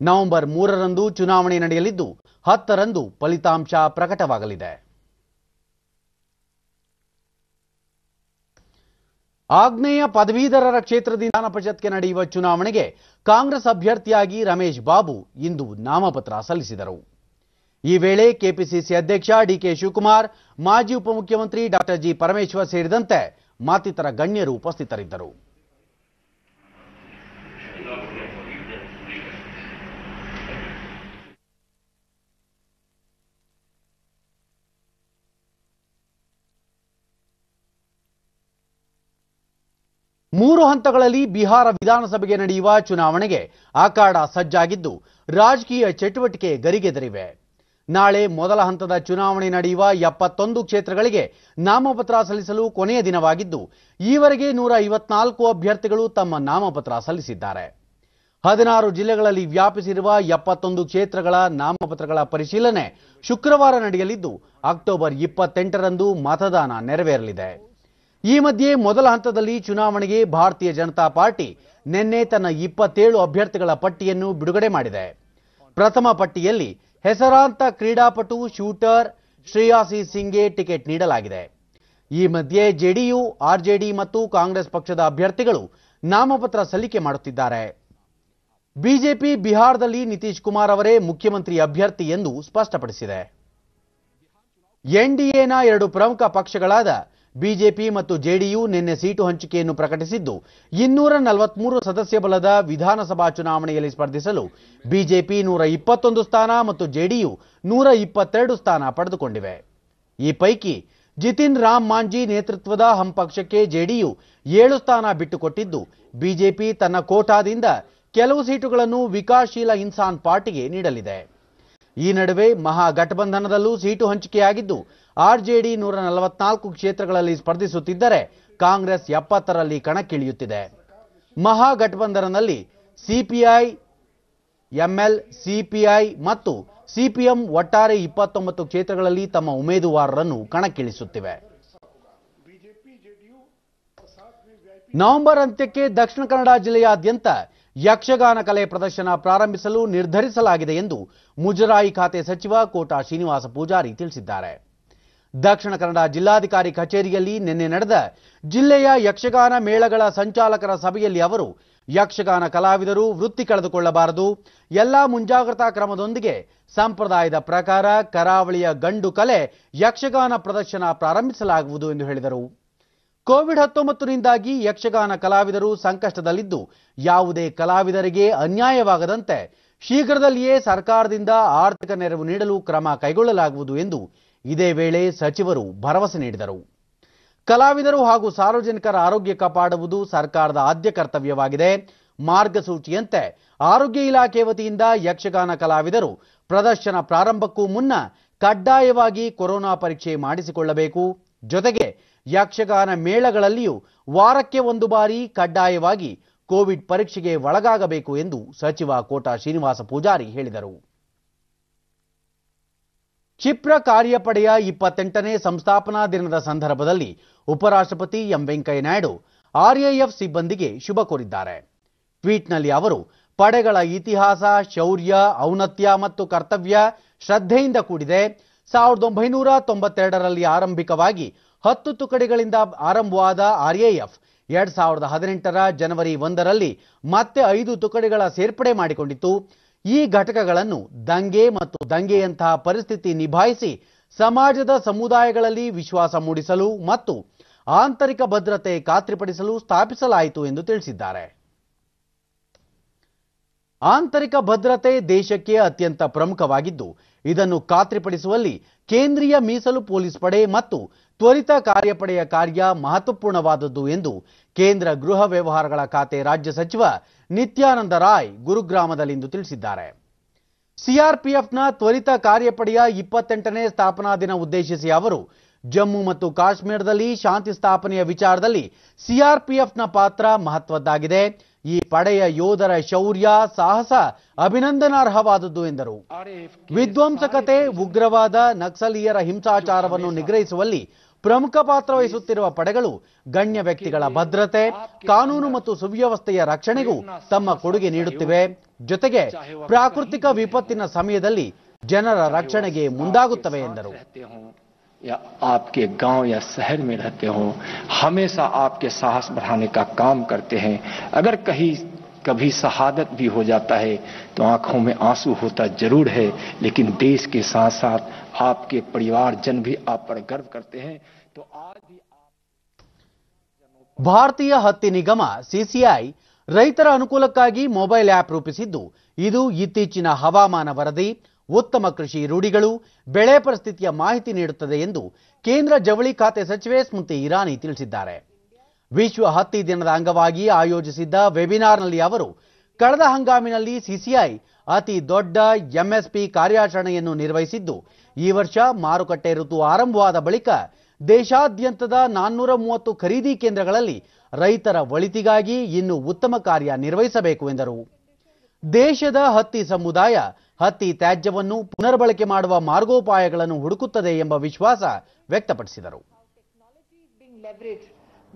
ನವೆಂಬರ್ ಮೂರರಂದು ಚುನಾವಣೆ ನಡೆಯಲಿದ್ದು ಹತ್ತರಂದು ಫಲಿತಾಂಶ ಪ್ರಕಟವಾಗಲಿದೆ ಆಗ್ನೇಯ ಪದವೀಧರರ ಕ್ಷೇತ್ರದಿಂದ ವಿಧಾನಪರಿಷತ್ಗೆ ನಡೆಯುವ ಚುನಾವಣೆಗೆ ಕಾಂಗ್ರೆಸ್ ಅಭ್ಯರ್ಥಿಯಾಗಿ ರಮೇಶ್ ಬಾಬು ಇಂದು ನಾಮಪತ್ರ ಸಲ್ಲಿಸಿದರು ಈ ವೇಳೆ ಕೆಪಿಸಿಸಿ ಅಧ್ಯಕ್ಷ ಡಿಕೆ ಶಿವಕುಮಾರ್ ಮಾಜಿ ಉಪಮುಖ್ಯಮಂತ್ರಿ ಡಾ ಜಿ ಪರಮೇಶ್ವರ್ ಸೇರಿದಂತೆ ಮತ್ತಿತರ ಗಣ್ಯರು ಉಪಸ್ಥಿತರಿದ್ದರು ಮೂರು ಹಂತಗಳಲ್ಲಿ ಬಿಹಾರ ವಿಧಾನಸಭೆಗೆ ನಡೆಯುವ ಚುನಾವಣೆಗೆ ಅಖಾಡ ಸಜ್ಜಾಗಿದ್ದು ರಾಜಕೀಯ ಚಟುವಟಿಕೆ ಗರಿಗೆದರಿವೆ ನಾಳೆ ಮೊದಲ ಹಂತದ ಚುನಾವಣೆ ನಡೆಯುವ ಎಪ್ಪತ್ತೊಂದು ಕ್ಷೇತ್ರಗಳಿಗೆ ನಾಮಪತ್ರ ಸಲ್ಲಿಸಲು ಕೊನೆಯ ದಿನವಾಗಿದ್ದು ಈವರೆಗೆ ನೂರ ಐವತ್ನಾಲ್ಕು ಅಭ್ಯರ್ಥಿಗಳು ತಮ್ಮ ನಾಮಪತ್ರ ಸಲ್ಲಿಸಿದ್ದಾರೆ ಹದಿನಾರು ಜಿಲ್ಲೆಗಳಲ್ಲಿ ವ್ಯಾಪಿಸಿರುವ ಎಪ್ಪತ್ತೊಂದು ಕ್ಷೇತ್ರಗಳ ನಾಮಪತ್ರಗಳ ಪರಿಶೀಲನೆ ಶುಕ್ರವಾರ ನಡೆಯಲಿದ್ದು ಅಕ್ಟೋಬರ್ ಇಪ್ಪತ್ತೆಂಟರಂದು ಮತದಾನ ನೆರವೇರಲಿದೆ ಈ ಮಧ್ಯೆ ಮೊದಲ ಹಂತದಲ್ಲಿ ಚುನಾವಣೆಗೆ ಭಾರತೀಯ ಜನತಾ ಪಾರ್ಟಿ ನಿನ್ನೆ ತನ್ನ ಇಪ್ಪತ್ತೇಳು ಅಭ್ಯರ್ಥಿಗಳ ಪಟ್ಟಿಯನ್ನು ಬಿಡುಗಡೆ ಮಾಡಿದೆ ಪ್ರಥಮ ಪಟ್ಟಿಯಲ್ಲಿ ಹೆಸರಾಂತ ಕ್ರೀಡಾಪಟು ಶೂಟರ್ ಶ್ರೇಯಾಸಿ ಸಿಂಗ್ಗೆ ಟಿಕೆಟ್ ನೀಡಲಾಗಿದೆ ಈ ಮಧ್ಯೆ ಜೆಡಿಯು ಆರ್ಜೆಡಿ ಮತ್ತು ಕಾಂಗ್ರೆಸ್ ಪಕ್ಷದ ಅಭ್ಯರ್ಥಿಗಳು ನಾಮಪತ್ರ ಸಲ್ಲಿಕೆ ಮಾಡುತ್ತಿದ್ದಾರೆ ಬಿಜೆಪಿ ಬಿಹಾರದಲ್ಲಿ ನಿತೀಶ್ ಕುಮಾರ್ ಅವರೇ ಮುಖ್ಯಮಂತ್ರಿ ಅಭ್ಯರ್ಥಿ ಎಂದು ಸ್ಪಷ್ಟಪಡಿಸಿದೆ ಎನ್ಡಿಎನ ಎರಡು ಪ್ರಮುಖ ಪಕ್ಷಗಳಾದ ಬಿಜೆಪಿ ಮತ್ತು ಜೆಡಿಯು ನಿನ್ನೆ ಸೀಟು ಹಂಚಿಕೆಯನ್ನು ಪ್ರಕಟಿಸಿದ್ದು ಇನ್ನೂರ ನಲವತ್ಮೂರು ಸದಸ್ಯ ಬಲದ ವಿಧಾನಸಭಾ ಚುನಾವಣೆಯಲ್ಲಿ ಸ್ಪರ್ಧಿಸಲು ಬಿಜೆಪಿ ನೂರ ಇಪ್ಪತ್ತೊಂದು ಸ್ಥಾನ ಮತ್ತು ಜೆಡಿಯು ನೂರ ಇಪ್ಪತ್ತೆರಡು ಸ್ಥಾನ ಪಡೆದುಕೊಂಡಿವೆ ಈ ಪೈಕಿ ಜಿತಿನ್ ರಾಮ್ ಮಾಂಜಿ ನೇತೃತ್ವದ ಹಂ ಪಕ್ಷಕ್ಕೆ ಜೆಡಿಯು ಏಳು ಸ್ಥಾನ ಬಿಟ್ಟುಕೊಟ್ಟಿದ್ದು ಬಿಜೆಪಿ ತನ್ನ ಕೋಟಾದಿಂದ ಕೆಲವು ಸೀಟುಗಳನ್ನು ವಿಕಾಸಶೀಲ ಇನ್ಸಾನ್ ಪಾರ್ಟಿಗೆ ನೀಡಲಿದೆ ಈ ನಡುವೆ ಮಹಾಗಠಬಂಧನದಲ್ಲೂ ಸೀಟು ಹಂಚಿಕೆಯಾಗಿದ್ದು ಆರ್ಜೆಡಿ ನೂರ ನಲವತ್ನಾಲ್ಕು ಕ್ಷೇತ್ರಗಳಲ್ಲಿ ಸ್ಪರ್ಧಿಸುತ್ತಿದ್ದರೆ ಕಾಂಗ್ರೆಸ್ ಎಪ್ಪತ್ತರಲ್ಲಿ ಕಣಕ್ಕಿಳಿಯುತ್ತಿದೆ ಮಹಾಗಠಬಂಧನದಲ್ಲಿ ಸಿಪಿಐ ಎಂಎಲ್ ಸಿಪಿಐ ಮತ್ತು ಸಿಪಿಎಂ ಒಟ್ಟಾರೆ ಇಪ್ಪತ್ತೊಂಬತ್ತು ಕ್ಷೇತ್ರಗಳಲ್ಲಿ ತಮ್ಮ ಉಮೇದುವಾರರನ್ನು ಕಣಕ್ಕಿಳಿಸುತ್ತಿವೆ ನವೆಂಬರ್ ಅಂತ್ಯಕ್ಕೆ ದಕ್ಷಿಣ ಕನ್ನಡ ಜಿಲ್ಲೆಯಾದ್ಯಂತ ಯಕ್ಷಗಾನ ಕಲೆ ಪ್ರದರ್ಶನ ಪ್ರಾರಂಭಿಸಲು ನಿರ್ಧರಿಸಲಾಗಿದೆ ಎಂದು ಮುಜರಾಯಿ ಖಾತೆ ಸಚಿವ ಕೋಟಾ ಶ್ರೀನಿವಾಸ ಪೂಜಾರಿ ತಿಳಿಸಿದ್ದಾರೆ ದಕ್ಷಿಣ ಕನ್ನಡ ಜಿಲ್ಲಾಧಿಕಾರಿ ಕಚೇರಿಯಲ್ಲಿ ನಿನ್ನೆ ನಡೆದ ಜಿಲ್ಲೆಯ ಯಕ್ಷಗಾನ ಮೇಳಗಳ ಸಂಚಾಲಕರ ಸಭೆಯಲ್ಲಿ ಅವರು ಯಕ್ಷಗಾನ ಕಲಾವಿದರು ವೃತ್ತಿ ಕಳೆದುಕೊಳ್ಳಬಾರದು ಎಲ್ಲಾ ಮುಂಜಾಗ್ರತಾ ಕ್ರಮದೊಂದಿಗೆ ಸಂಪ್ರದಾಯದ ಪ್ರಕಾರ ಕರಾವಳಿಯ ಗಂಡು ಕಲೆ ಯಕ್ಷಗಾನ ಪ್ರದರ್ಶನ ಪ್ರಾರಂಭಿಸಲಾಗುವುದು ಎಂದು ಹೇಳಿದರು ಕೋವಿಡ್ ಹತ್ತೊಂಬತ್ತರಿಂದಾಗಿ ಯಕ್ಷಗಾನ ಕಲಾವಿದರು ಸಂಕಷ್ಟದಲ್ಲಿದ್ದು ಯಾವುದೇ ಕಲಾವಿದರಿಗೆ ಅನ್ಯಾಯವಾಗದಂತೆ ಶೀಘ್ರದಲ್ಲಿಯೇ ಸರ್ಕಾರದಿಂದ ಆರ್ಥಿಕ ನೆರವು ನೀಡಲು ಕ್ರಮ ಕೈಗೊಳ್ಳಲಾಗುವುದು ಎಂದು ಇದೇ ವೇಳೆ ಸಚಿವರು ಭರವಸೆ ನೀಡಿದರು ಕಲಾವಿದರು ಹಾಗೂ ಸಾರ್ವಜನಿಕರ ಆರೋಗ್ಯ ಕಾಪಾಡುವುದು ಸರ್ಕಾರದ ಆದ್ಯ ಕರ್ತವ್ಯವಾಗಿದೆ ಮಾರ್ಗಸೂಚಿಯಂತೆ ಆರೋಗ್ಯ ಇಲಾಖೆ ವತಿಯಿಂದ ಯಕ್ಷಗಾನ ಕಲಾವಿದರು ಪ್ರದರ್ಶನ ಪ್ರಾರಂಭಕ್ಕೂ ಮುನ್ನ ಕಡ್ಡಾಯವಾಗಿ ಕೊರೋನಾ ಪರೀಕ್ಷೆ ಮಾಡಿಸಿಕೊಳ್ಳಬೇಕು ಜೊತೆಗೆ ಯಕ್ಷಗಾನ ಮೇಳಗಳಲ್ಲಿಯೂ ವಾರಕ್ಕೆ ಒಂದು ಬಾರಿ ಕಡ್ಡಾಯವಾಗಿ ಕೋವಿಡ್ ಪರೀಕ್ಷೆಗೆ ಒಳಗಾಗಬೇಕು ಎಂದು ಸಚಿವ ಕೋಟಾ ಶ್ರೀನಿವಾಸ ಪೂಜಾರಿ ಹೇಳಿದರು ಕ್ಷಿಪ್ರ ಕಾರ್ಯಪಡೆಯ ಇಪ್ಪತ್ತೆಂಟನೇ ಸಂಸ್ಥಾಪನಾ ದಿನದ ಸಂದರ್ಭದಲ್ಲಿ ಉಪರಾಷ್ಟಪತಿ ಎಂ ವೆಂಕಯ್ಯನಾಯ್ಡು ಆರ್ಎಎಫ್ ಸಿಬ್ಬಂದಿಗೆ ಶುಭ ಕೋರಿದ್ದಾರೆ ಟ್ವೀಟ್ನಲ್ಲಿ ಅವರು ಪಡೆಗಳ ಇತಿಹಾಸ ಶೌರ್ಯ ಔನತ್ಯ ಮತ್ತು ಕರ್ತವ್ಯ ಶ್ರದ್ಧೆಯಿಂದ ಕೂಡಿದೆ ಸಾವಿರದ ಒಂಬೈನೂರ ತೊಂಬತ್ತೆರಡರಲ್ಲಿ ಆರಂಭಿಕವಾಗಿ ಹತ್ತು ತುಕಡಿಗಳಿಂದ ಆರಂಭವಾದ ಆರ್ಎಎಫ್ ಎರಡ್ ಸಾವಿರದ ಹದಿನೆಂಟರ ಜನವರಿ ಒಂದರಲ್ಲಿ ಮತ್ತೆ ಐದು ತುಕಡಿಗಳ ಸೇರ್ಪಡೆ ಮಾಡಿಕೊಂಡಿತು ಈ ಘಟಕಗಳನ್ನು ದಂಗೆ ಮತ್ತು ದಂಗೆಯಂತಹ ಪರಿಸ್ಥಿತಿ ನಿಭಾಯಿಸಿ ಸಮಾಜದ ಸಮುದಾಯಗಳಲ್ಲಿ ವಿಶ್ವಾಸ ಮೂಡಿಸಲು ಮತ್ತು ಆಂತರಿಕ ಭದ್ರತೆ ಖಾತ್ರಿಪಡಿಸಲು ಸ್ಥಾಪಿಸಲಾಯಿತು ಎಂದು ತಿಳಿಸಿದ್ದಾರೆ ಆಂತರಿಕ ಭದ್ರತೆ ದೇಶಕ್ಕೆ ಅತ್ಯಂತ ಪ್ರಮುಖವಾಗಿದ್ದು ಇದನ್ನು ಖಾತ್ರಿಪಡಿಸುವಲ್ಲಿ ಕೇಂದ್ರೀಯ ಮೀಸಲು ಪೊಲೀಸ್ ಪಡೆ ಮತ್ತು ತ್ವರಿತ ಕಾರ್ಯಪಡೆಯ ಕಾರ್ಯ ಮಹತ್ವಪೂರ್ಣವಾದದ್ದು ಎಂದು ಕೇಂದ್ರ ಗೃಹ ವ್ಯವಹಾರಗಳ ಖಾತೆ ರಾಜ್ಯ ಸಚಿವ ನಿತ್ಯಾನಂದ ರಾಯ್ ಗುರುಗ್ರಾಮದಲ್ಲಿಂದು ತಿಳಿಸಿದ್ದಾರೆ ಸಿಆರ್ಪಿಎಫ್ನ ತ್ವರಿತ ಕಾರ್ಯಪಡೆಯ ಇಪ್ಪತ್ತೆಂಟನೇ ಸ್ಥಾಪನಾ ದಿನ ಉದ್ದೇಶಿಸಿ ಅವರು ಜಮ್ಮು ಮತ್ತು ಕಾಶ್ಮೀರದಲ್ಲಿ ಶಾಂತಿ ಸ್ಥಾಪನೆಯ ವಿಚಾರದಲ್ಲಿ ಸಿಆರ್ಪಿಎಫ್ನ ಪಾತ್ರ ಮಹತ್ವದ್ದಾಗಿದೆ ಈ ಪಡೆಯ ಯೋಧರ ಶೌರ್ಯ ಸಾಹಸ ಅಭಿನಂದನಾರ್ಹವಾದದ್ದು ಎಂದರು ವಿಧ್ವಂಸಕತೆ ಉಗ್ರವಾದ ನಕ್ಸಲೀಯರ ಹಿಂಸಾಚಾರವನ್ನು ನಿಗ್ರಹಿಸುವಲ್ಲಿ ಪ್ರಮುಖ ಪಾತ್ರ ವಹಿಸುತ್ತಿರುವ ಪಡೆಗಳು ಗಣ್ಯ ವ್ಯಕ್ತಿಗಳ ಭದ್ರತೆ ಕಾನೂನು ಮತ್ತು ಸುವ್ಯವಸ್ಥೆಯ ರಕ್ಷಣೆಗೂ ತಮ್ಮ ಕೊಡುಗೆ ನೀಡುತ್ತಿವೆ ಜೊತೆಗೆ ಪ್ರಾಕೃತಿಕ ವಿಪತ್ತಿನ ಸಮಯದಲ್ಲಿ ಜನರ ರಕ್ಷಣೆಗೆ ಮುಂದಾಗುತ್ತವೆ ಎಂದರು या आपके गांव या शहर में रहते हो हमेशा आपके साहस बढ़ाने का काम करते हैं अगर कहीं कभी शहादत भी हो जाता है तो आंखों में आंसू होता जरूर है लेकिन देश के साथ साथ आपके परिवार जन भी आप पर गर्व करते हैं तो आज भी आप भारतीय ಹತ್ತಿ निगम सीसीआई रैतर अनुकूल मोबाइल आप रूप ಇದು ಇತ್ತೀಚಿನ हवामान वरदी ಉತ್ತಮ ಕೃಷಿ ರೂಢಿಗಳು ಬೆಳೆ ಪರಿಸ್ಥಿತಿಯ ಮಾಹಿತಿ ನೀಡುತ್ತದೆ ಎಂದು ಕೇಂದ್ರ ಜವಳಿ ಖಾತೆ ಸಚಿವೆ ಸ್ಮೃತಿ ಇರಾನಿ ತಿಳಿಸಿದ್ದಾರೆ ವಿಶ್ವ ಹತ್ತಿ ದಿನದ ಅಂಗವಾಗಿ ಆಯೋಜಿಸಿದ್ದ ವೆಬಿನಾರ್ನಲ್ಲಿ ಅವರು ಕಳೆದ ಹಂಗಾಮಿನಲ್ಲಿ ಸಿಸಿಐ ಅತಿ ದೊಡ್ಡ ಎಂಎಸ್ಪಿ ಕಾರ್ಯಾಚರಣೆಯನ್ನು ನಿರ್ವಹಿಸಿದ್ದು ಈ ವರ್ಷ ಮಾರುಕಟ್ಟೆ ಋತು ಆರಂಭವಾದ ಬಳಿಕ ದೇಶಾದ್ಯಂತದ ನಾನ್ನೂರ ಮೂವತ್ತು ಖರೀದಿ ಕೇಂದ್ರಗಳಲ್ಲಿ ರೈತರ ಒಳಿತಿಗಾಗಿ ಇನ್ನೂ ಉತ್ತಮ ಕಾರ್ಯ ನಿರ್ವಹಿಸಬೇಕು ಎಂದರು ದೇಶದ ಹತ್ತಿ ಸಮುದಾಯ ಹತ್ತಿ ತ್ಯಾಜ್ಯವನ್ನು ಪುನರ್ ಬಳಕೆ ಮಾಡುವ ಮಾರ್ಗೋಪಾಯಗಳನ್ನು ಹುಡುಕುತ್ತದೆ ಎಂಬ ವಿಶ್ವಾಸ ವ್ಯಕ್ತಪಡಿಸಿದರು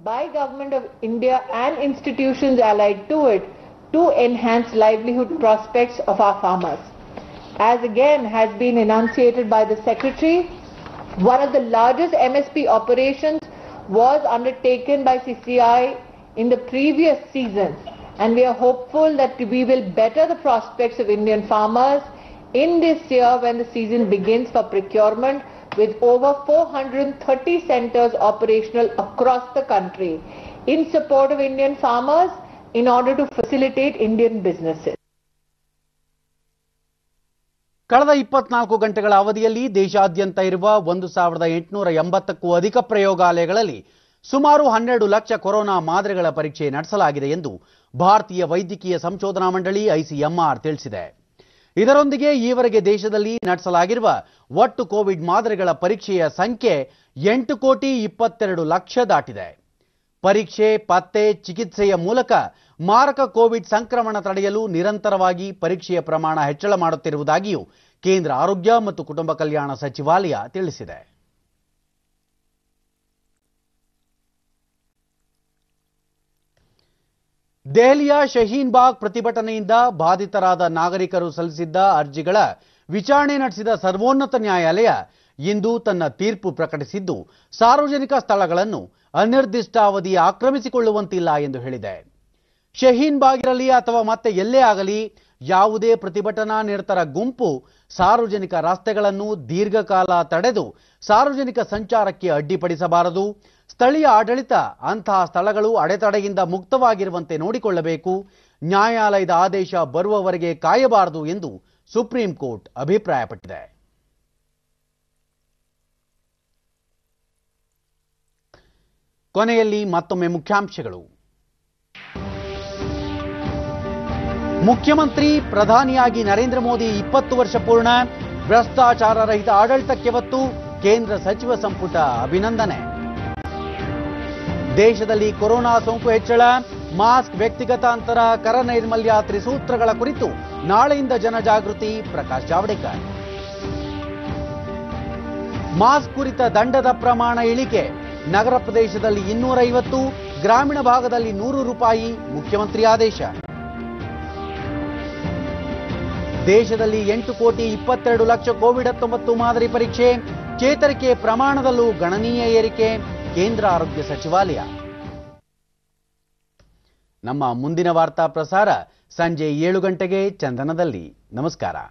by government of India and institutions allied to it to enhance livelihood prospects of our farmers as again has been enunciated by the secretary one of the largest MSP operations was undertaken by CI in the previous seasons and we're hopeful that will better the prospects of Indian farmers in this year when the season begins for procurement with over 430 centers operational across the country in support of Indian farmers in order to facilitate Indian businesses. ಕಳೆದ ಇಪ್ಪತ್ನಾಲ್ಕು ಗಂಟೆಗಳ ಅವಧಿಯಲ್ಲಿ ದೇಶಾದ್ಯಂತ ಇರುವ ಒಂದು ಸಾವಿರದ ಎಂಟುನೂರ ಎಂಬತ್ತಕ್ಕೂ ಅಧಿಕ ಪ್ರಯೋಗಾಲಯಗಳಲ್ಲಿ ಸುಮಾರು ಹನ್ನೆರಡು ಲಕ್ಷ ಕೊರೋನಾ ಮಾದರಿಗಳ ಪರೀಕ್ಷೆ ನಡೆಸಲಾಗಿದೆ ಎಂದು ಭಾರತೀಯ ವೈದ್ಯಕೀಯ ಸಂಶೋಧನಾ ಮಂಡಳಿ ಐಸಿಎಂಆರ್ ತಿಳಿಸಿದೆ ಇದರೊಂದಿಗೆ ಈವರೆಗೆ ದೇಶದಲ್ಲಿ ನಡೆಸಲಾಗಿರುವ ಒಟ್ಟು ಕೋವಿಡ್ ಮಾದರಿಗಳ ಪರೀಕ್ಷೆಯ ಸಂಖ್ಯೆ ಎಂಟು ಕೋಟಿ ಇಪ್ಪತ್ತೆರಡು ಲಕ್ಷ ದಾಟಿದೆ ಪರೀಕ್ಷೆ ಪತ್ತೆ ಚಿಕಿತ್ಸೆಯ ಮೂಲಕ ಮಾರಕ ಕೋವಿಡ್ ಸಂಕ್ರಮಣ ತಡೆಯಲು ನಿರಂತರವಾಗಿ ಪರೀಕ್ಷೆಯ ಪ್ರಮಾಣ ಹೆಚ್ಚಳ ಮಾಡುತ್ತಿರುವುದಾಗಿಯೂ ಕೇಂದ್ರ ಆರೋಗ್ಯ ಮತ್ತು ಕುಟುಂಬ ಕಲ್ಯಾಣ ಸಚಿವಾಲಯ ತಿಳಿಸಿದೆ ದೆಹಲಿಯ ಶಹೀನ್ ಬಾಗ್ ಪ್ರತಿಭಟನೆಯಿಂದ ಬಾಧಿತರಾದ ನಾಗರಿಕರು ಸಲ್ಲಿಸಿದ್ದ ಅರ್ಜಿಗಳ ವಿಚಾರಣೆ ನಡೆಸಿದ ಸರ್ವೋನ್ನತ ನ್ಯಾಯಾಲಯ ಇಂದು ತನ್ನ ತೀರ್ಪು ಪ್ರಕಟಿಸಿದ್ದು ಸಾರ್ವಜನಿಕ ಸ್ಥಳಗಳನ್ನು ಅನಿರ್ದಿಷ್ಟಾವಧಿ ಆಕ್ರಮಿಸಿಕೊಳ್ಳುವಂತಿಲ್ಲ ಎಂದು ಹೇಳಿದೆ ಶಹೀನ್ ಬಾಗ್ ಇರಲಿ ಅಥವಾ ಮತ್ತೆ ಎಲ್ಲೇ ಆಗಲಿ ಯಾವುದೇ ಪ್ರತಿಭಟನಾ ನಿರತರ ಗುಂಪು ಸಾರ್ವಜನಿಕ ರಸ್ತೆಗಳನ್ನು ದೀರ್ಘಕಾಲ ತಡೆದು ಸಾರ್ವಜನಿಕ ಸಂಚಾರಕ್ಕೆ ಅಡ್ಡಿಪಡಿಸಬಾರದು ಸ್ಥಳೀಯ ಆಡಳಿತ ಅಂತಹ ಸ್ಥಳಗಳು ಅಡೆತಡೆಯಿಂದ ಮುಕ್ತವಾಗಿರುವಂತೆ ನೋಡಿಕೊಳ್ಳಬೇಕು ನ್ಯಾಯಾಲಯದ ಆದೇಶ ಬರುವವರೆಗೆ ಕಾಯಬಾರದು ಎಂದು ಸುಪ್ರೀಂ ಕೋರ್ಟ್ ಅಭಿಪ್ರಾಯಪಟ್ಟಿದೆ ಕೊನೆಯಲ್ಲಿ ಮತ್ತೊಮ್ಮೆ ಮುಖ್ಯಾಂಶಗಳು ಮುಖ್ಯಮಂತ್ರಿ ಪ್ರಧಾನಿಯಾಗಿ ನರೇಂದ್ರ ಮೋದಿ ಇಪ್ಪತ್ತು ವರ್ಷ ಪೂರ್ಣ ಭ್ರಷ್ಟಾಚಾರ ರಹಿತ ಆಡಳಿತಕ್ಕೆ ಒತ್ತು ಕೇಂದ್ರ ಸಚಿವ ಸಂಪುಟ ಅಭಿನಂದನೆ ದೇಶದಲ್ಲಿ ಕೊರೋನಾ ಸೋಂಕು ಹೆಚ್ಚಳ ಮಾಸ್ಕ್ ವ್ಯಕ್ತಿಗತ ಅಂತರ ಕರ ನೈರ್ಮಲ್ಯ ತ್ರಿಸೂತ್ರಗಳ ಕುರಿತು ನಾಳೆಯಿಂದ ಜನಜಾಗೃತಿ ಪ್ರಕಾಶ್ ಜಾವಡೇಕರ್ ಮಾಸ್ಕ್ ಕುರಿತ ದಂಡದ ಪ್ರಮಾಣ ಇಳಿಕೆ ನಗರ ಪ್ರದೇಶದಲ್ಲಿ ಇನ್ನೂರೈವತ್ತು ಗ್ರಾಮೀಣ ಭಾಗದಲ್ಲಿ ನೂರು ರೂಪಾಯಿ ಮುಖ್ಯಮಂತ್ರಿ ಆದೇಶ ದೇಶದಲ್ಲಿ ಎಂಟು ಕೋಟಿ ಇಪ್ಪತ್ತೆರಡು ಲಕ್ಷ ಕೋವಿಡ್ ಹತ್ತೊಂಬತ್ತು ಮಾದರಿ ಪರೀಕ್ಷೆ ಚೇತರಿಕೆ ಪ್ರಮಾಣದಲ್ಲೂ ಗಣನೀಯ ಏರಿಕೆ ಕೇಂದ್ರ ಆರೋಗ್ಯ ಸಚಿವಾಲಯ ನಮ್ಮ ಮುಂದಿನ ವಾರ್ತಾ ಪ್ರಸಾರ ಸಂಜೆ ಏಳು ಗಂಟೆಗೆ ಚಂದನದಲ್ಲಿ ನಮಸ್ಕಾರ